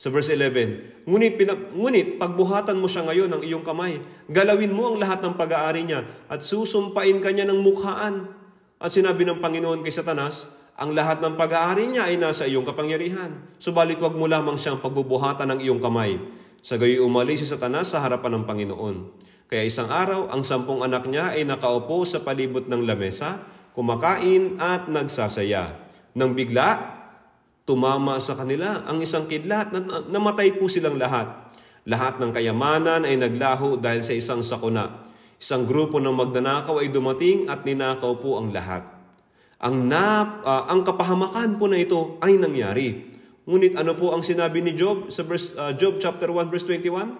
S1: Sa verse 11, ngunit, pinap- ngunit pagbuhatan mo siya ngayon ng iyong kamay, galawin mo ang lahat ng pag-aari niya at susumpain ka niya ng mukhaan. At sinabi ng Panginoon kay Satanas, ang lahat ng pag-aari niya ay nasa iyong kapangyarihan. Subalit wag mo lamang siyang pagbubuhatan ng iyong kamay. Sa gayo umalis si Satanas sa harapan ng Panginoon. Kaya isang araw, ang sampung anak niya ay nakaupo sa palibot ng lamesa, kumakain at nagsasaya. Nang bigla, Tumama sa kanila ang isang kidlat na namatay po silang lahat. Lahat ng kayamanan ay naglaho dahil sa isang sakuna. Isang grupo ng magnanakaw ay dumating at ninakaw po ang lahat. Ang, na, uh, ah, ang kapahamakan po na ito ay nangyari. Ngunit ano po ang sinabi ni Job sa verse, uh, Job chapter 1 verse 21?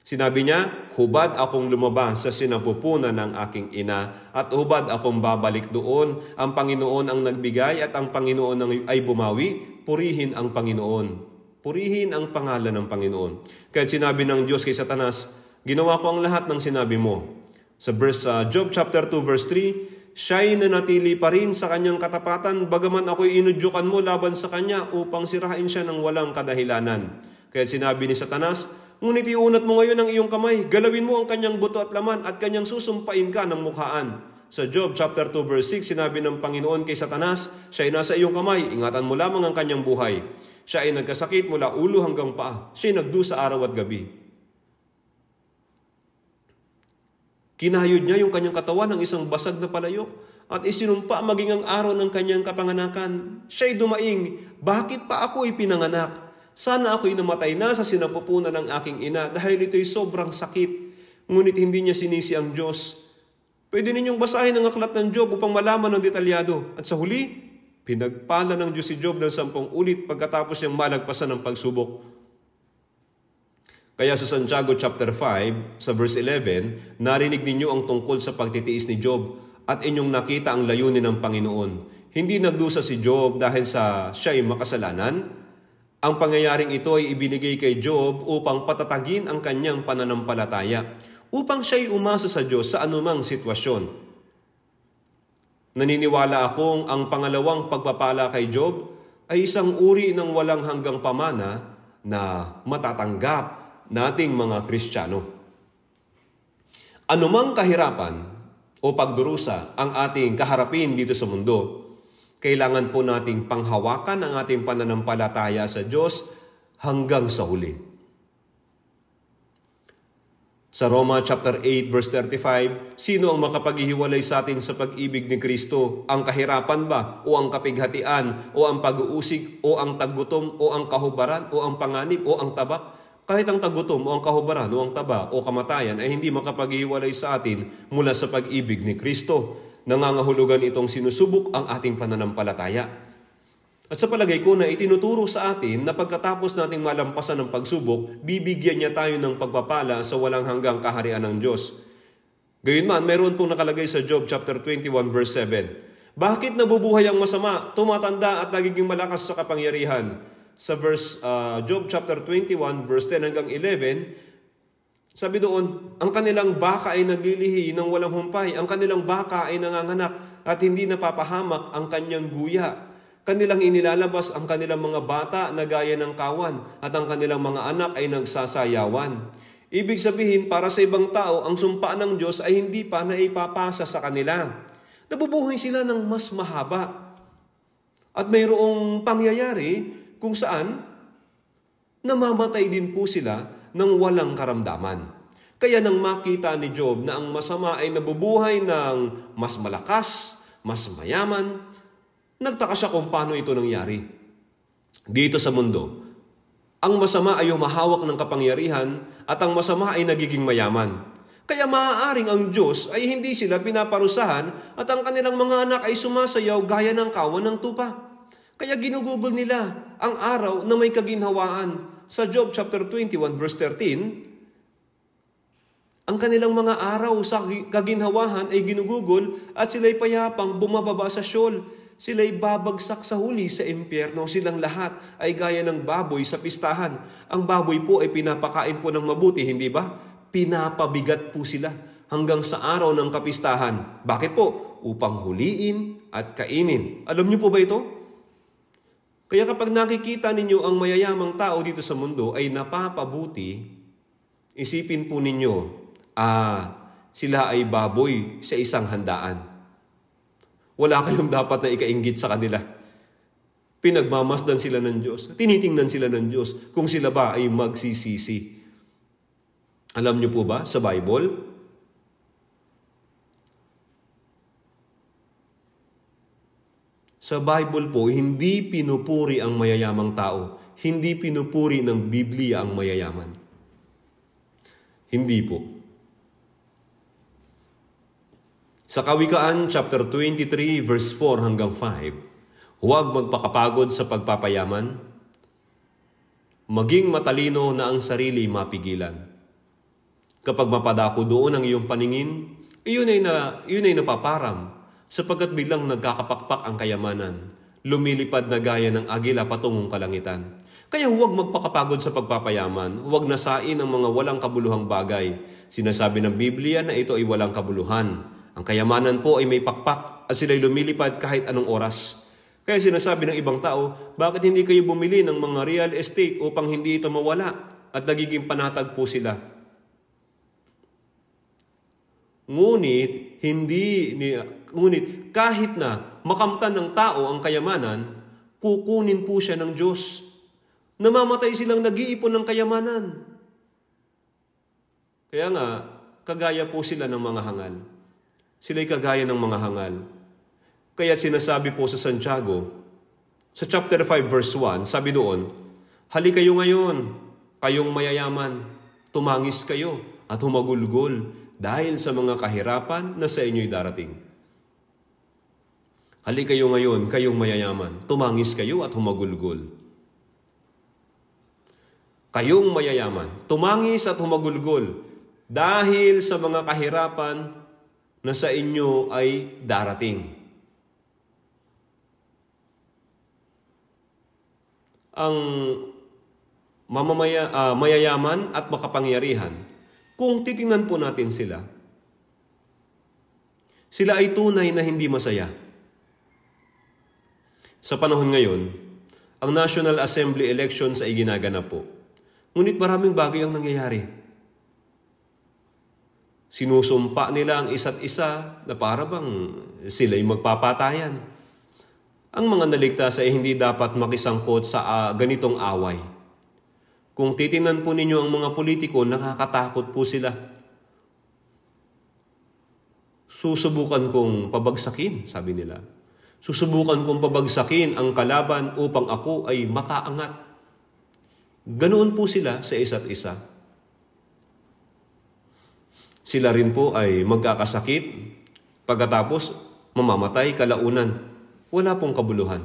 S1: Sinabi niya, hubad akong lumabas sa sinapupunan ng aking ina at hubad akong babalik doon. Ang Panginoon ang nagbigay at ang Panginoon ang, ay bumawi. Purihin ang Panginoon. Purihin ang pangalan ng Panginoon. Kaya sinabi ng Diyos kay Satanas, ginawa ko ang lahat ng sinabi mo. Sa verse, uh, Job chapter 2 verse 3, Siya'y nanatili pa rin sa kanyang katapatan, bagaman ako'y inudyukan mo laban sa kanya upang sirahin siya ng walang kadahilanan. Kaya sinabi ni Satanas, Ngunit iunat mo ngayon ang iyong kamay, galawin mo ang kanyang buto at laman at kanyang susumpain ka ng mukhaan. Sa Job chapter 2 verse 6, sinabi ng Panginoon kay Satanas, Siya ay nasa iyong kamay, ingatan mo lamang ang kanyang buhay. Siya ay nagkasakit mula ulo hanggang paa. Siya ay nagdusa araw at gabi. Kinayod niya yung kanyang katawan ng isang basag na palayok at isinumpa maging ang araw ng kanyang kapanganakan. Siya'y dumaing, bakit pa ako ipinanganak? Sana ako'y namatay na sa sinapupunan ng aking ina dahil ito'y sobrang sakit. Ngunit hindi niya sinisi ang Diyos. Pwede ninyong basahin ang aklat ng Job upang malaman ng detalyado. At sa huli, pinagpala ng Diyos si Job ng sampung ulit pagkatapos niyang malagpasan ng pagsubok. Kaya sa Santiago chapter 5 sa verse 11, narinig ninyo ang tungkol sa pagtitiis ni Job at inyong nakita ang layunin ng Panginoon. Hindi nagdusa si Job dahil sa siya'y makasalanan, ang pangyayaring ito ay ibinigay kay Job upang patatagin ang kanyang pananampalataya, upang siya'y umasa sa Diyos sa anumang sitwasyon. Naniniwala akong ang pangalawang pagpapala kay Job ay isang uri ng walang hanggang pamana na matatanggap nating mga Kristiyano. Anumang kahirapan o pagdurusa ang ating kaharapin dito sa mundo, kailangan po nating panghawakan ang ating pananampalataya sa Diyos hanggang sa huli. Sa Roma chapter 8 verse 35, sino ang makapaghihiwalay sa atin sa pag-ibig ni Kristo? Ang kahirapan ba o ang kapighatian o ang pag-uusig o ang taggutom o ang kahubaran o ang panganib o ang tabak? Kahit ang taggutom o ang kahubaran o ang taba o kamatayan ay hindi makapaghihiwalay sa atin mula sa pag-ibig ni Kristo nangangahulugan itong sinusubok ang ating pananampalataya. At sa palagay ko na itinuturo sa atin na pagkatapos nating malampasan ng pagsubok, bibigyan niya tayo ng pagpapala sa walang hanggang kaharian ng Diyos. Gayunman, mayroon pong nakalagay sa Job chapter 21 verse 7. Bakit nabubuhay ang masama, tumatanda at nagiging malakas sa kapangyarihan? Sa verse uh, Job chapter 21 verse 10 hanggang 11, sabi doon, ang kanilang baka ay naglilihi ng walang humpay, ang kanilang baka ay nanganganak at hindi napapahamak ang kanyang guya. Kanilang inilalabas ang kanilang mga bata na gaya ng kawan at ang kanilang mga anak ay nagsasayawan. Ibig sabihin, para sa ibang tao, ang sumpa ng Diyos ay hindi pa naipapasa sa kanila. Nabubuhay sila ng mas mahaba. At mayroong pangyayari kung saan namamatay din po sila ng walang karamdaman. Kaya nang makita ni Job na ang masama ay nabubuhay ng mas malakas, mas mayaman, nagtaka siya kung paano ito nangyari. Dito sa mundo, ang masama ay humahawak ng kapangyarihan at ang masama ay nagiging mayaman. Kaya maaaring ang Diyos ay hindi sila pinaparusahan at ang kanilang mga anak ay sumasayaw gaya ng kawan ng tupa. Kaya ginugugol nila ang araw na may kaginhawaan sa Job chapter 21 verse 13, ang kanilang mga araw sa kaginhawahan ay ginugugol at sila'y payapang bumababa sa syol. Sila'y babagsak sa huli sa impyerno. Silang lahat ay gaya ng baboy sa pistahan. Ang baboy po ay pinapakain po ng mabuti, hindi ba? Pinapabigat po sila hanggang sa araw ng kapistahan. Bakit po? Upang huliin at kainin. Alam niyo po ba ito? Kaya kapag nakikita ninyo ang mayayamang tao dito sa mundo ay napapabuti, isipin po ninyo, ah, sila ay baboy sa isang handaan. Wala kayong dapat na ikainggit sa kanila. Pinagmamasdan sila ng Diyos. Tinitingnan sila ng Diyos kung sila ba ay magsisisi. Alam niyo po ba sa Bible, Sa Bible po, hindi pinupuri ang mayayamang tao. Hindi pinupuri ng Biblia ang mayayaman. Hindi po. Sa Kawikaan chapter 23 verse 4 hanggang 5, huwag magpakapagod sa pagpapayaman. Maging matalino na ang sarili mapigilan. Kapag mapadako doon ang iyong paningin, iyon ay na iyon ay napaparam sapagkat bilang nagkakapakpak ang kayamanan, lumilipad na gaya ng agila patungong kalangitan. Kaya huwag magpakapagod sa pagpapayaman, huwag nasain ang mga walang kabuluhang bagay. Sinasabi ng Biblia na ito ay walang kabuluhan. Ang kayamanan po ay may pakpak at sila'y lumilipad kahit anong oras. Kaya sinasabi ng ibang tao, bakit hindi kayo bumili ng mga real estate upang hindi ito mawala? At nagiging panatag po sila. Ngunit, hindi ni Ngunit kahit na makamtan ng tao ang kayamanan, kukunin po siya ng Diyos. Namamatay silang nag-iipon ng kayamanan. Kaya nga, kagaya po sila ng mga hangal. Sila'y kagaya ng mga hangal. Kaya sinasabi po sa Santiago, sa chapter 5 verse 1, sabi doon, Hali kayo ngayon, kayong mayayaman, tumangis kayo at humagulgol dahil sa mga kahirapan na sa inyo'y darating. Hali kayo ngayon, kayong mayayaman. Tumangis kayo at humagulgol. Kayong mayayaman. Tumangis at humagulgol dahil sa mga kahirapan na sa inyo ay darating. Ang mamamaya, uh, mayayaman at makapangyarihan, kung titingnan po natin sila, sila ay tunay na hindi masaya. Sa panahon ngayon, ang National Assembly elections ay ginaganap po. Ngunit maraming bagay ang nangyayari. Sinusumpa nila ang isa't isa na para bang sila'y magpapatayan. Ang mga naligtas ay hindi dapat makisangkot sa uh, ganitong away. Kung titinan po ninyo ang mga politiko, nakakatakot po sila. Susubukan kong pabagsakin, sabi nila. Susubukan kong pabagsakin ang kalaban upang ako ay makaangat. Ganoon po sila sa isa't isa. Sila rin po ay magkakasakit, pagkatapos mamamatay kalaunan. Wala pong kabuluhan.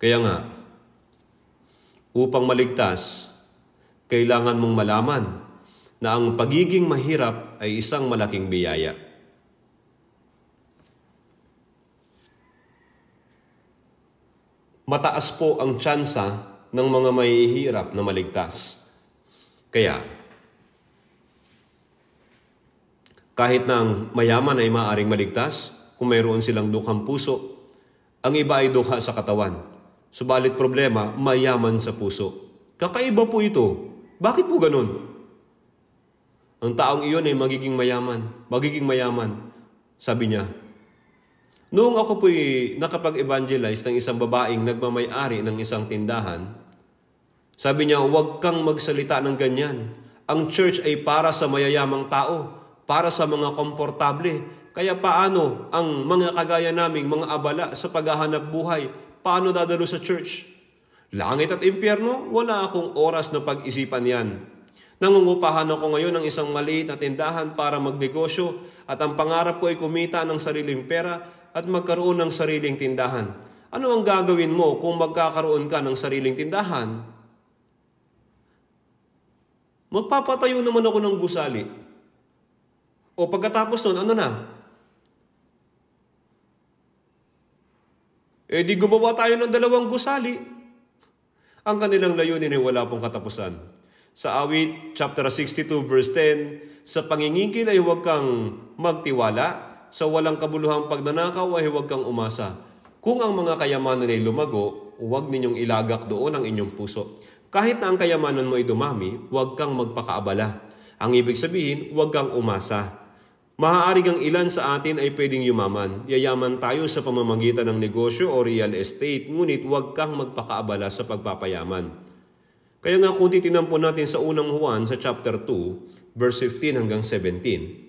S1: Kaya nga, upang maligtas, kailangan mong malaman na ang pagiging mahirap ay isang malaking biyaya. Mataas po ang tsansa ng mga mahihirap na maligtas. Kaya, kahit nang mayaman ay maaring maligtas, kung mayroon silang dukhang puso, ang iba ay dukha sa katawan. Subalit problema, mayaman sa puso. Kakaiba po ito. Bakit po ganun? ang taong iyon ay magiging mayaman, magiging mayaman, sabi niya. Noong ako po'y nakapag-evangelize ng isang babaeng nagmamayari ng isang tindahan, sabi niya, huwag kang magsalita ng ganyan. Ang church ay para sa mayayamang tao, para sa mga komportable. Kaya paano ang mga kagaya naming mga abala sa paghahanap buhay, paano dadalo sa church? Langit at impyerno, wala akong oras na pag-isipan yan. Nangungupahan ako ngayon ng isang maliit na tindahan para magnegosyo at ang pangarap ko ay kumita ng sariling pera at magkaroon ng sariling tindahan. Ano ang gagawin mo kung magkakaroon ka ng sariling tindahan? Magpapatayo naman ako ng gusali. O pagkatapos nun, ano na? E di gumawa tayo ng dalawang gusali. Ang kanilang layunin ay wala pong katapusan. Sa awit, chapter 62, verse 10, Sa pangingigil ay huwag kang magtiwala, sa walang kabuluhang pagnanakaw ay huwag kang umasa. Kung ang mga kayamanan ay lumago, huwag ninyong ilagak doon ang inyong puso. Kahit na ang kayamanan mo ay dumami, huwag kang magpakaabala. Ang ibig sabihin, huwag kang umasa. Maaaring ang ilan sa atin ay pwedeng yumaman. Yayaman tayo sa pamamagitan ng negosyo o real estate, ngunit huwag kang magpakaabala sa pagpapayaman. Kaya nga kung titinan po natin sa unang Juan sa chapter 2, verse 15 hanggang 17,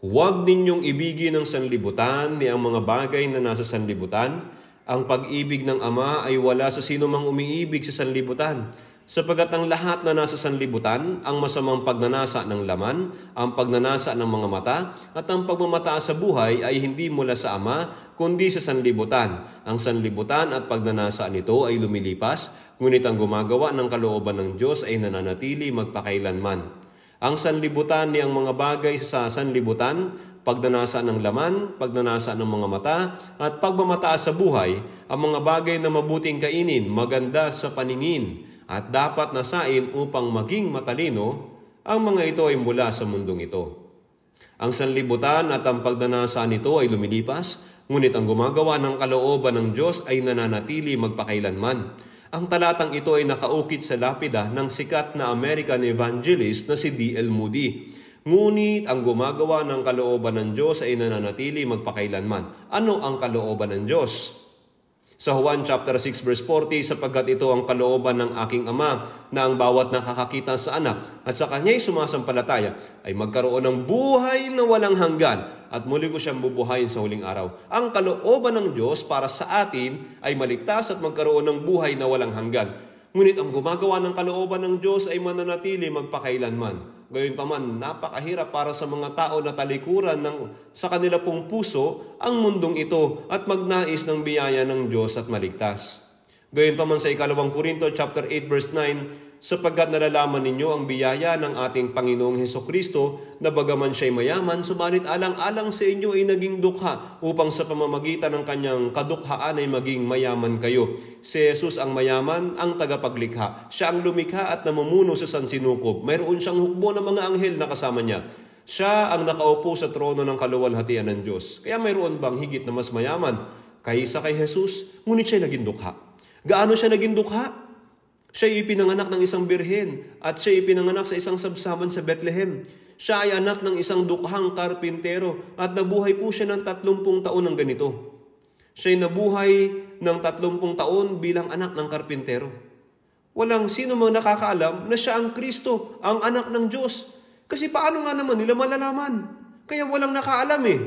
S1: Huwag ninyong ibigin ng sanlibutan ni ang mga bagay na nasa sanlibutan. Ang pag-ibig ng Ama ay wala sa sino mang umiibig sa sanlibutan. Sapagat ang lahat na nasa sanlibutan, ang masamang pagnanasa ng laman, ang pagnanasa ng mga mata, at ang pagmamataas sa buhay ay hindi mula sa Ama, kundi sa sanlibutan. Ang sanlibutan at pagnanasa nito ay lumilipas, ngunit ang gumagawa ng kalooban ng Diyos ay nananatili magpakailanman. Ang sanlibutan ni ang mga bagay sa sanlibutan, pagnanasa ng laman, pagnanasa ng mga mata, at pagmamataas sa buhay, ang mga bagay na mabuting kainin, maganda sa paningin, at dapat nasain upang maging matalino, ang mga ito ay mula sa mundong ito. Ang sanlibutan at ang pagdanasa nito ay lumilipas, Ngunit ang gumagawa ng kalooban ng Diyos ay nananatili magpakailanman. Ang talatang ito ay nakaukit sa lapida ng sikat na American evangelist na si D.L. Moody. Ngunit ang gumagawa ng kalooban ng Diyos ay nananatili magpakailanman. Ano ang kalooban ng Diyos? Sa Juan chapter 6 verse 40, sapagkat ito ang kalooban ng aking ama na ang bawat nakakakita sa anak at sa kanya'y sumasampalataya ay magkaroon ng buhay na walang hanggan at muli ko siyang bubuhayin sa huling araw. Ang kalooban ng Diyos para sa atin ay maligtas at magkaroon ng buhay na walang hanggan. Ngunit ang gumagawa ng kalooban ng Diyos ay mananatili magpakailanman. Gayon pa man, napakahirap para sa mga tao na talikuran ng, sa kanila pong puso ang mundong ito at magnais ng biyaya ng Diyos at maligtas. Gayon pa man sa ikalawang Korinto chapter 8 verse 9, sapagkat nalalaman ninyo ang biyaya ng ating Panginoong Heso Kristo na bagaman siya'y mayaman, subalit alang-alang sa inyo ay naging dukha upang sa pamamagitan ng kanyang kadukhaan ay maging mayaman kayo. Si Jesus ang mayaman, ang tagapaglikha. Siya ang lumikha at namumuno sa sansinukob. Mayroon siyang hukbo ng mga anghel na kasama niya. Siya ang nakaupo sa trono ng kaluwalhatian ng Diyos. Kaya mayroon bang higit na mas mayaman kaysa kay Jesus? Ngunit siya'y naging dukha. Gaano siya naging dukha? Siya ay ipinanganak ng isang birhen at siya ay ipinanganak sa isang sabsaban sa Bethlehem. Siya ay anak ng isang dukhang karpintero at nabuhay po siya ng 30 taon ng ganito. Siya ay nabuhay ng 30 taon bilang anak ng karpintero. Walang sino mang nakakaalam na siya ang Kristo, ang anak ng Diyos. Kasi paano nga naman nila malalaman? Kaya walang nakaalam eh.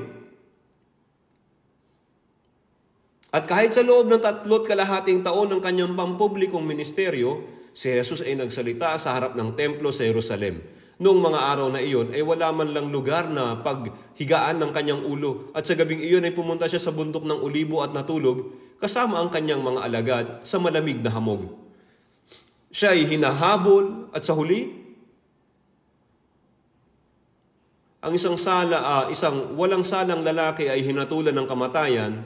S1: At kahit sa loob ng tatlo't kalahating taon ng kanyang pampublikong ministeryo, si Jesus ay nagsalita sa harap ng templo sa Jerusalem. Noong mga araw na iyon ay wala man lang lugar na paghigaan ng kanyang ulo at sa gabing iyon ay pumunta siya sa bundok ng ulibo at natulog kasama ang kanyang mga alagad sa malamig na hamog. Siya ay hinahabol at sa huli, ang isang sala, uh, isang walang salang lalaki ay hinatulan ng kamatayan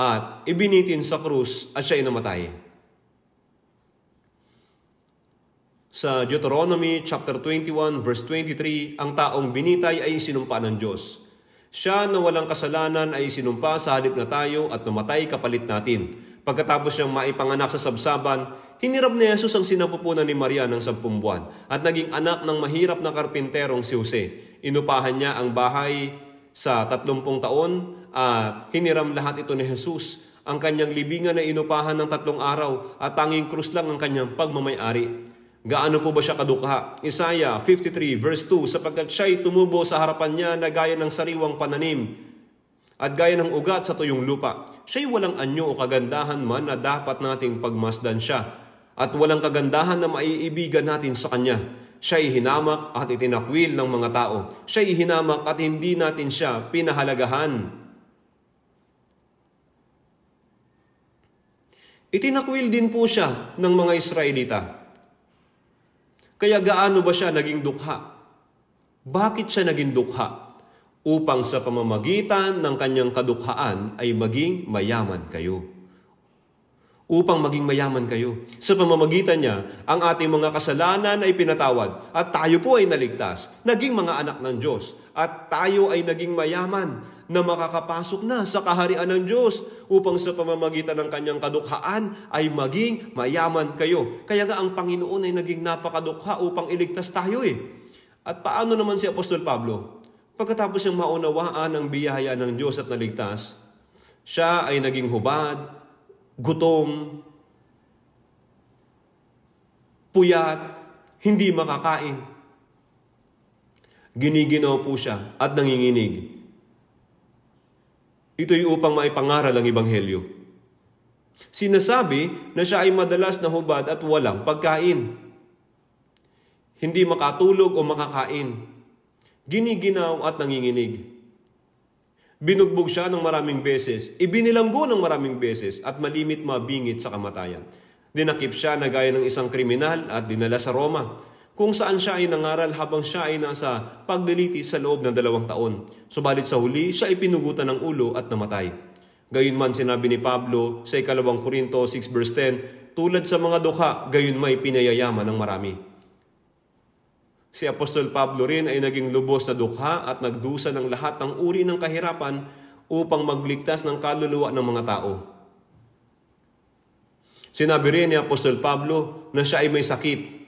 S1: at ibinitin sa krus at siya inamatay. Sa Deuteronomy chapter 21 verse 23, ang taong binitay ay sinumpa ng Diyos. Siya na walang kasalanan ay sinumpa sa halip na tayo at namatay kapalit natin. Pagkatapos niyang maipanganak sa sabsaban, hinirap ni Jesus ang sinapupunan ni Maria ng sampung buwan at naging anak ng mahirap na karpinterong si Jose. Inupahan niya ang bahay sa tatlumpung taon uh, hiniram lahat ito ni Jesus. Ang kanyang libingan na inupahan ng tatlong araw at tanging krus lang ang kanyang pagmamayari. Gaano po ba siya kadukha? Isaiah 53 verse 2 Sapagkat siya'y tumubo sa harapan niya na gaya ng sariwang pananim at gaya ng ugat sa tuyong lupa. Siya'y walang anyo o kagandahan man na dapat nating pagmasdan siya at walang kagandahan na maiibigan natin sa kanya. Siya'y hinamak at itinakwil ng mga tao. Siya'y hinamak at hindi natin siya pinahalagahan. Itinakwil din po siya ng mga Israelita. Kaya gaano ba siya naging dukha? Bakit siya naging dukha? Upang sa pamamagitan ng kanyang kadukhaan ay maging mayaman kayo. Upang maging mayaman kayo. Sa pamamagitan niya, ang ating mga kasalanan ay pinatawad at tayo po ay naligtas, naging mga anak ng Diyos at tayo ay naging mayaman na makakapasok na sa kaharian ng Diyos upang sa pamamagitan ng kanyang kadukhaan ay maging mayaman kayo. Kaya nga ang Panginoon ay naging napakadukha upang iligtas tayo eh. At paano naman si Apostol Pablo? Pagkatapos siyang maunawaan ang biyaya ng Diyos at naligtas, siya ay naging hubad, gutom, puyat, hindi makakain. Giniginaw po siya at nanginginig Ito'y upang maipangaral ang Ebanghelyo. Sinasabi na siya ay madalas na hubad at walang pagkain. Hindi makatulog o makakain. Giniginaw at nanginginig. Binugbog siya ng maraming beses, ibinilanggo ng maraming beses at malimit mabingit sa kamatayan. Dinakip siya na gaya ng isang kriminal at dinala sa Roma kung saan siya ay nangaral habang siya ay nasa paglilitis sa loob ng dalawang taon. Subalit sa huli, siya ay pinugutan ng ulo at namatay. Gayunman sinabi ni Pablo sa ikalawang Korinto 6 verse 10, tulad sa mga dukha, gayon may pinayayaman ng marami. Si Apostol Pablo rin ay naging lubos na dukha at nagdusa ng lahat ng uri ng kahirapan upang magligtas ng kaluluwa ng mga tao. Sinabi rin ni Apostol Pablo na siya ay may sakit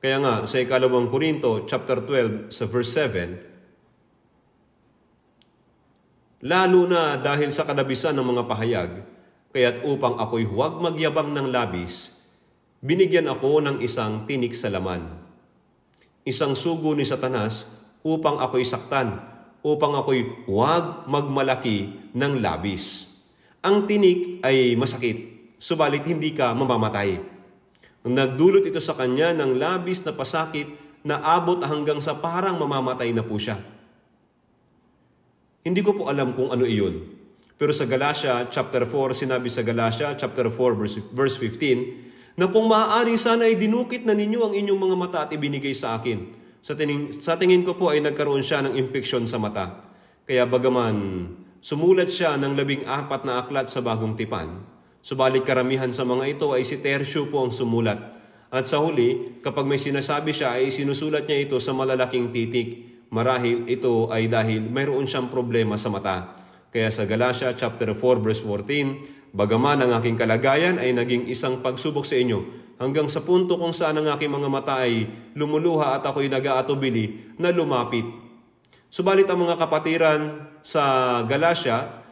S1: kaya nga, sa ikalawang Korinto, chapter 12, sa verse 7, Lalo na dahil sa kalabisan ng mga pahayag, kaya't upang ako'y huwag magyabang ng labis, binigyan ako ng isang tinik sa laman. Isang sugo ni Satanas upang ako'y saktan, upang ako'y huwag magmalaki ng labis. Ang tinik ay masakit, subalit hindi ka mamamatay Nagdulot ito sa kanya ng labis na pasakit na abot hanggang sa parang mamamatay na po siya. Hindi ko po alam kung ano iyon. Pero sa Galatia chapter 4, sinabi sa Galatia chapter 4 verse, 15, na kung maaari sana ay dinukit na ninyo ang inyong mga mata at ibinigay sa akin. Sa tingin, sa tingin ko po ay nagkaroon siya ng impeksyon sa mata. Kaya bagaman sumulat siya ng labing apat na aklat sa bagong tipan, Subalit karamihan sa mga ito ay si Tersyo po ang sumulat. At sa huli, kapag may sinasabi siya ay sinusulat niya ito sa malalaking titik. Marahil ito ay dahil mayroon siyang problema sa mata. Kaya sa Galatia chapter 4 verse 14, Bagaman ang aking kalagayan ay naging isang pagsubok sa inyo, hanggang sa punto kung saan ang aking mga mata ay lumuluha at ako'y nag-aatubili na lumapit. Subalit ang mga kapatiran sa Galatia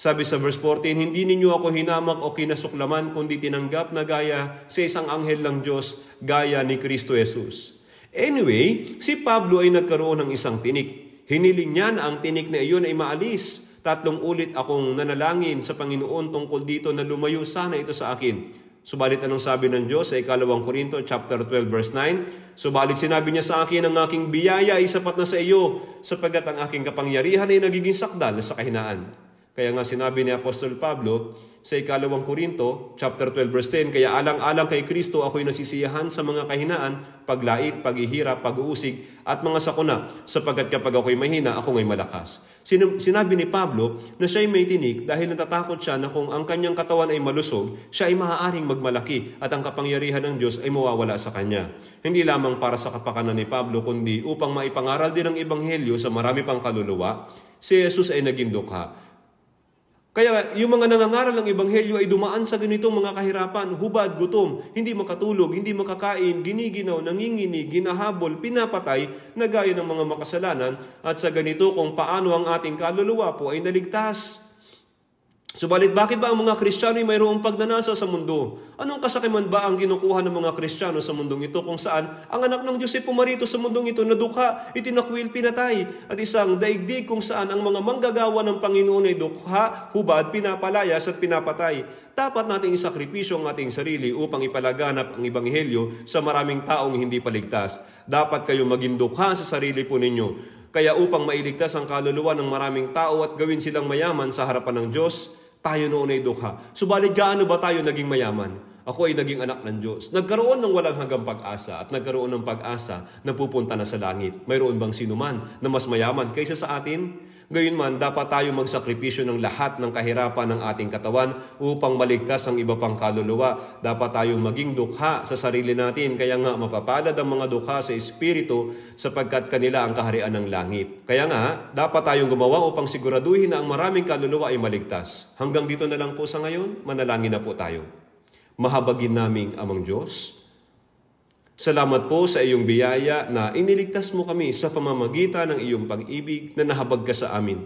S1: sabi sa verse 14, Hindi ninyo ako hinamak o kinasuklaman, kundi tinanggap na gaya sa isang anghel ng Diyos, gaya ni Kristo Jesus. Anyway, si Pablo ay nagkaroon ng isang tinik. Hiniling niya na ang tinik na iyon ay maalis. Tatlong ulit akong nanalangin sa Panginoon tungkol dito na lumayo sana ito sa akin. Subalit anong sabi ng Diyos sa ikalawang Korinto, chapter 12, verse 9? Subalit sinabi niya sa akin, ang aking biyaya ay sapat na sa iyo, sapagat ang aking kapangyarihan ay nagiging sakdal sa kahinaan. Kaya nga sinabi ni Apostol Pablo sa ikalawang Korinto, chapter 12 verse 10, Kaya alang-alang kay Kristo ako'y nasisiyahan sa mga kahinaan, paglait, paghihirap, pag-uusig, at mga sakuna, sapagkat kapag ako'y mahina, ako nga'y malakas. Sin- sinabi ni Pablo na siya'y may tinik dahil natatakot siya na kung ang kanyang katawan ay malusog, siya ay maaaring magmalaki at ang kapangyarihan ng Diyos ay mawawala sa kanya. Hindi lamang para sa kapakanan ni Pablo, kundi upang maipangaral din ang Ebanghelyo sa marami pang kaluluwa, si Jesus ay naging dukha kaya yung mga nangangaral ng Ebanghelyo ay dumaan sa ganitong mga kahirapan, hubad, gutom, hindi makatulog, hindi makakain, giniginaw, nanginginig, ginahabol, pinapatay, na gaya ng mga makasalanan. At sa ganito kung paano ang ating kaluluwa po ay naligtas Subalit bakit ba ang mga Kristiyano ay mayroong pagnanasa sa mundo? Anong kasakiman ba ang kinukuha ng mga Kristiyano sa mundong ito kung saan ang anak ng Diyos ay pumarito sa mundong ito na dukha, itinakwil, pinatay at isang daigdig kung saan ang mga manggagawa ng Panginoon ay dukha, hubad, pinapalayas at pinapatay. Dapat nating isakripisyo ang ating sarili upang ipalaganap ang Ibanghelyo sa maraming taong hindi paligtas. Dapat kayo maging dukha sa sarili po ninyo. Kaya upang mailigtas ang kaluluwa ng maraming tao at gawin silang mayaman sa harapan ng Diyos, tayo noon ay dukha. Subalit gaano ba tayo naging mayaman? Ako ay naging anak ng Diyos. Nagkaroon ng walang hanggang pag-asa at nagkaroon ng pag-asa na pupunta na sa langit. Mayroon bang sino man na mas mayaman kaysa sa atin? man, dapat tayo magsakripisyo ng lahat ng kahirapan ng ating katawan upang maligtas ang iba pang kaluluwa. Dapat tayong maging dukha sa sarili natin, kaya nga mapapalad ang mga dukha sa Espiritu sapagkat kanila ang kaharian ng langit. Kaya nga, dapat tayong gumawa upang siguraduhin na ang maraming kaluluwa ay maligtas. Hanggang dito na lang po sa ngayon, manalangin na po tayo mahabagin naming amang Diyos. Salamat po sa iyong biyaya na iniligtas mo kami sa pamamagitan ng iyong pag-ibig na nahabag ka sa amin.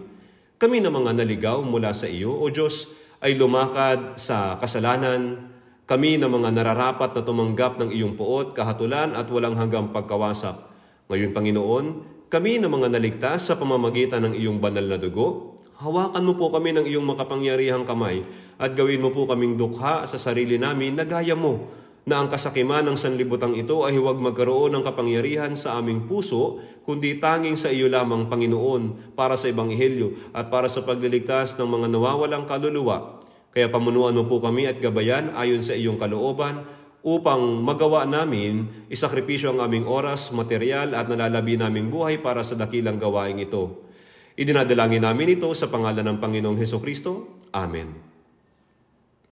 S1: Kami na mga naligaw mula sa iyo, O Diyos, ay lumakad sa kasalanan. Kami na mga nararapat na tumanggap ng iyong poot, kahatulan at walang hanggang pagkawasak. Ngayon, Panginoon, kami na mga naligtas sa pamamagitan ng iyong banal na dugo, hawakan mo po kami ng iyong makapangyarihang kamay at gawin mo po kaming dukha sa sarili namin na gaya mo na ang kasakiman ng sanlibutan ito ay huwag magkaroon ng kapangyarihan sa aming puso, kundi tanging sa iyo lamang, Panginoon, para sa Ebanghelyo at para sa pagliligtas ng mga nawawalang kaluluwa. Kaya pamunuan mo po kami at gabayan ayon sa iyong kalooban upang magawa namin isakripisyo ang aming oras, material at nalalabi naming buhay para sa dakilang gawaing ito. Idinadalangin namin ito sa pangalan ng Panginoong Heso Kristo. Amen.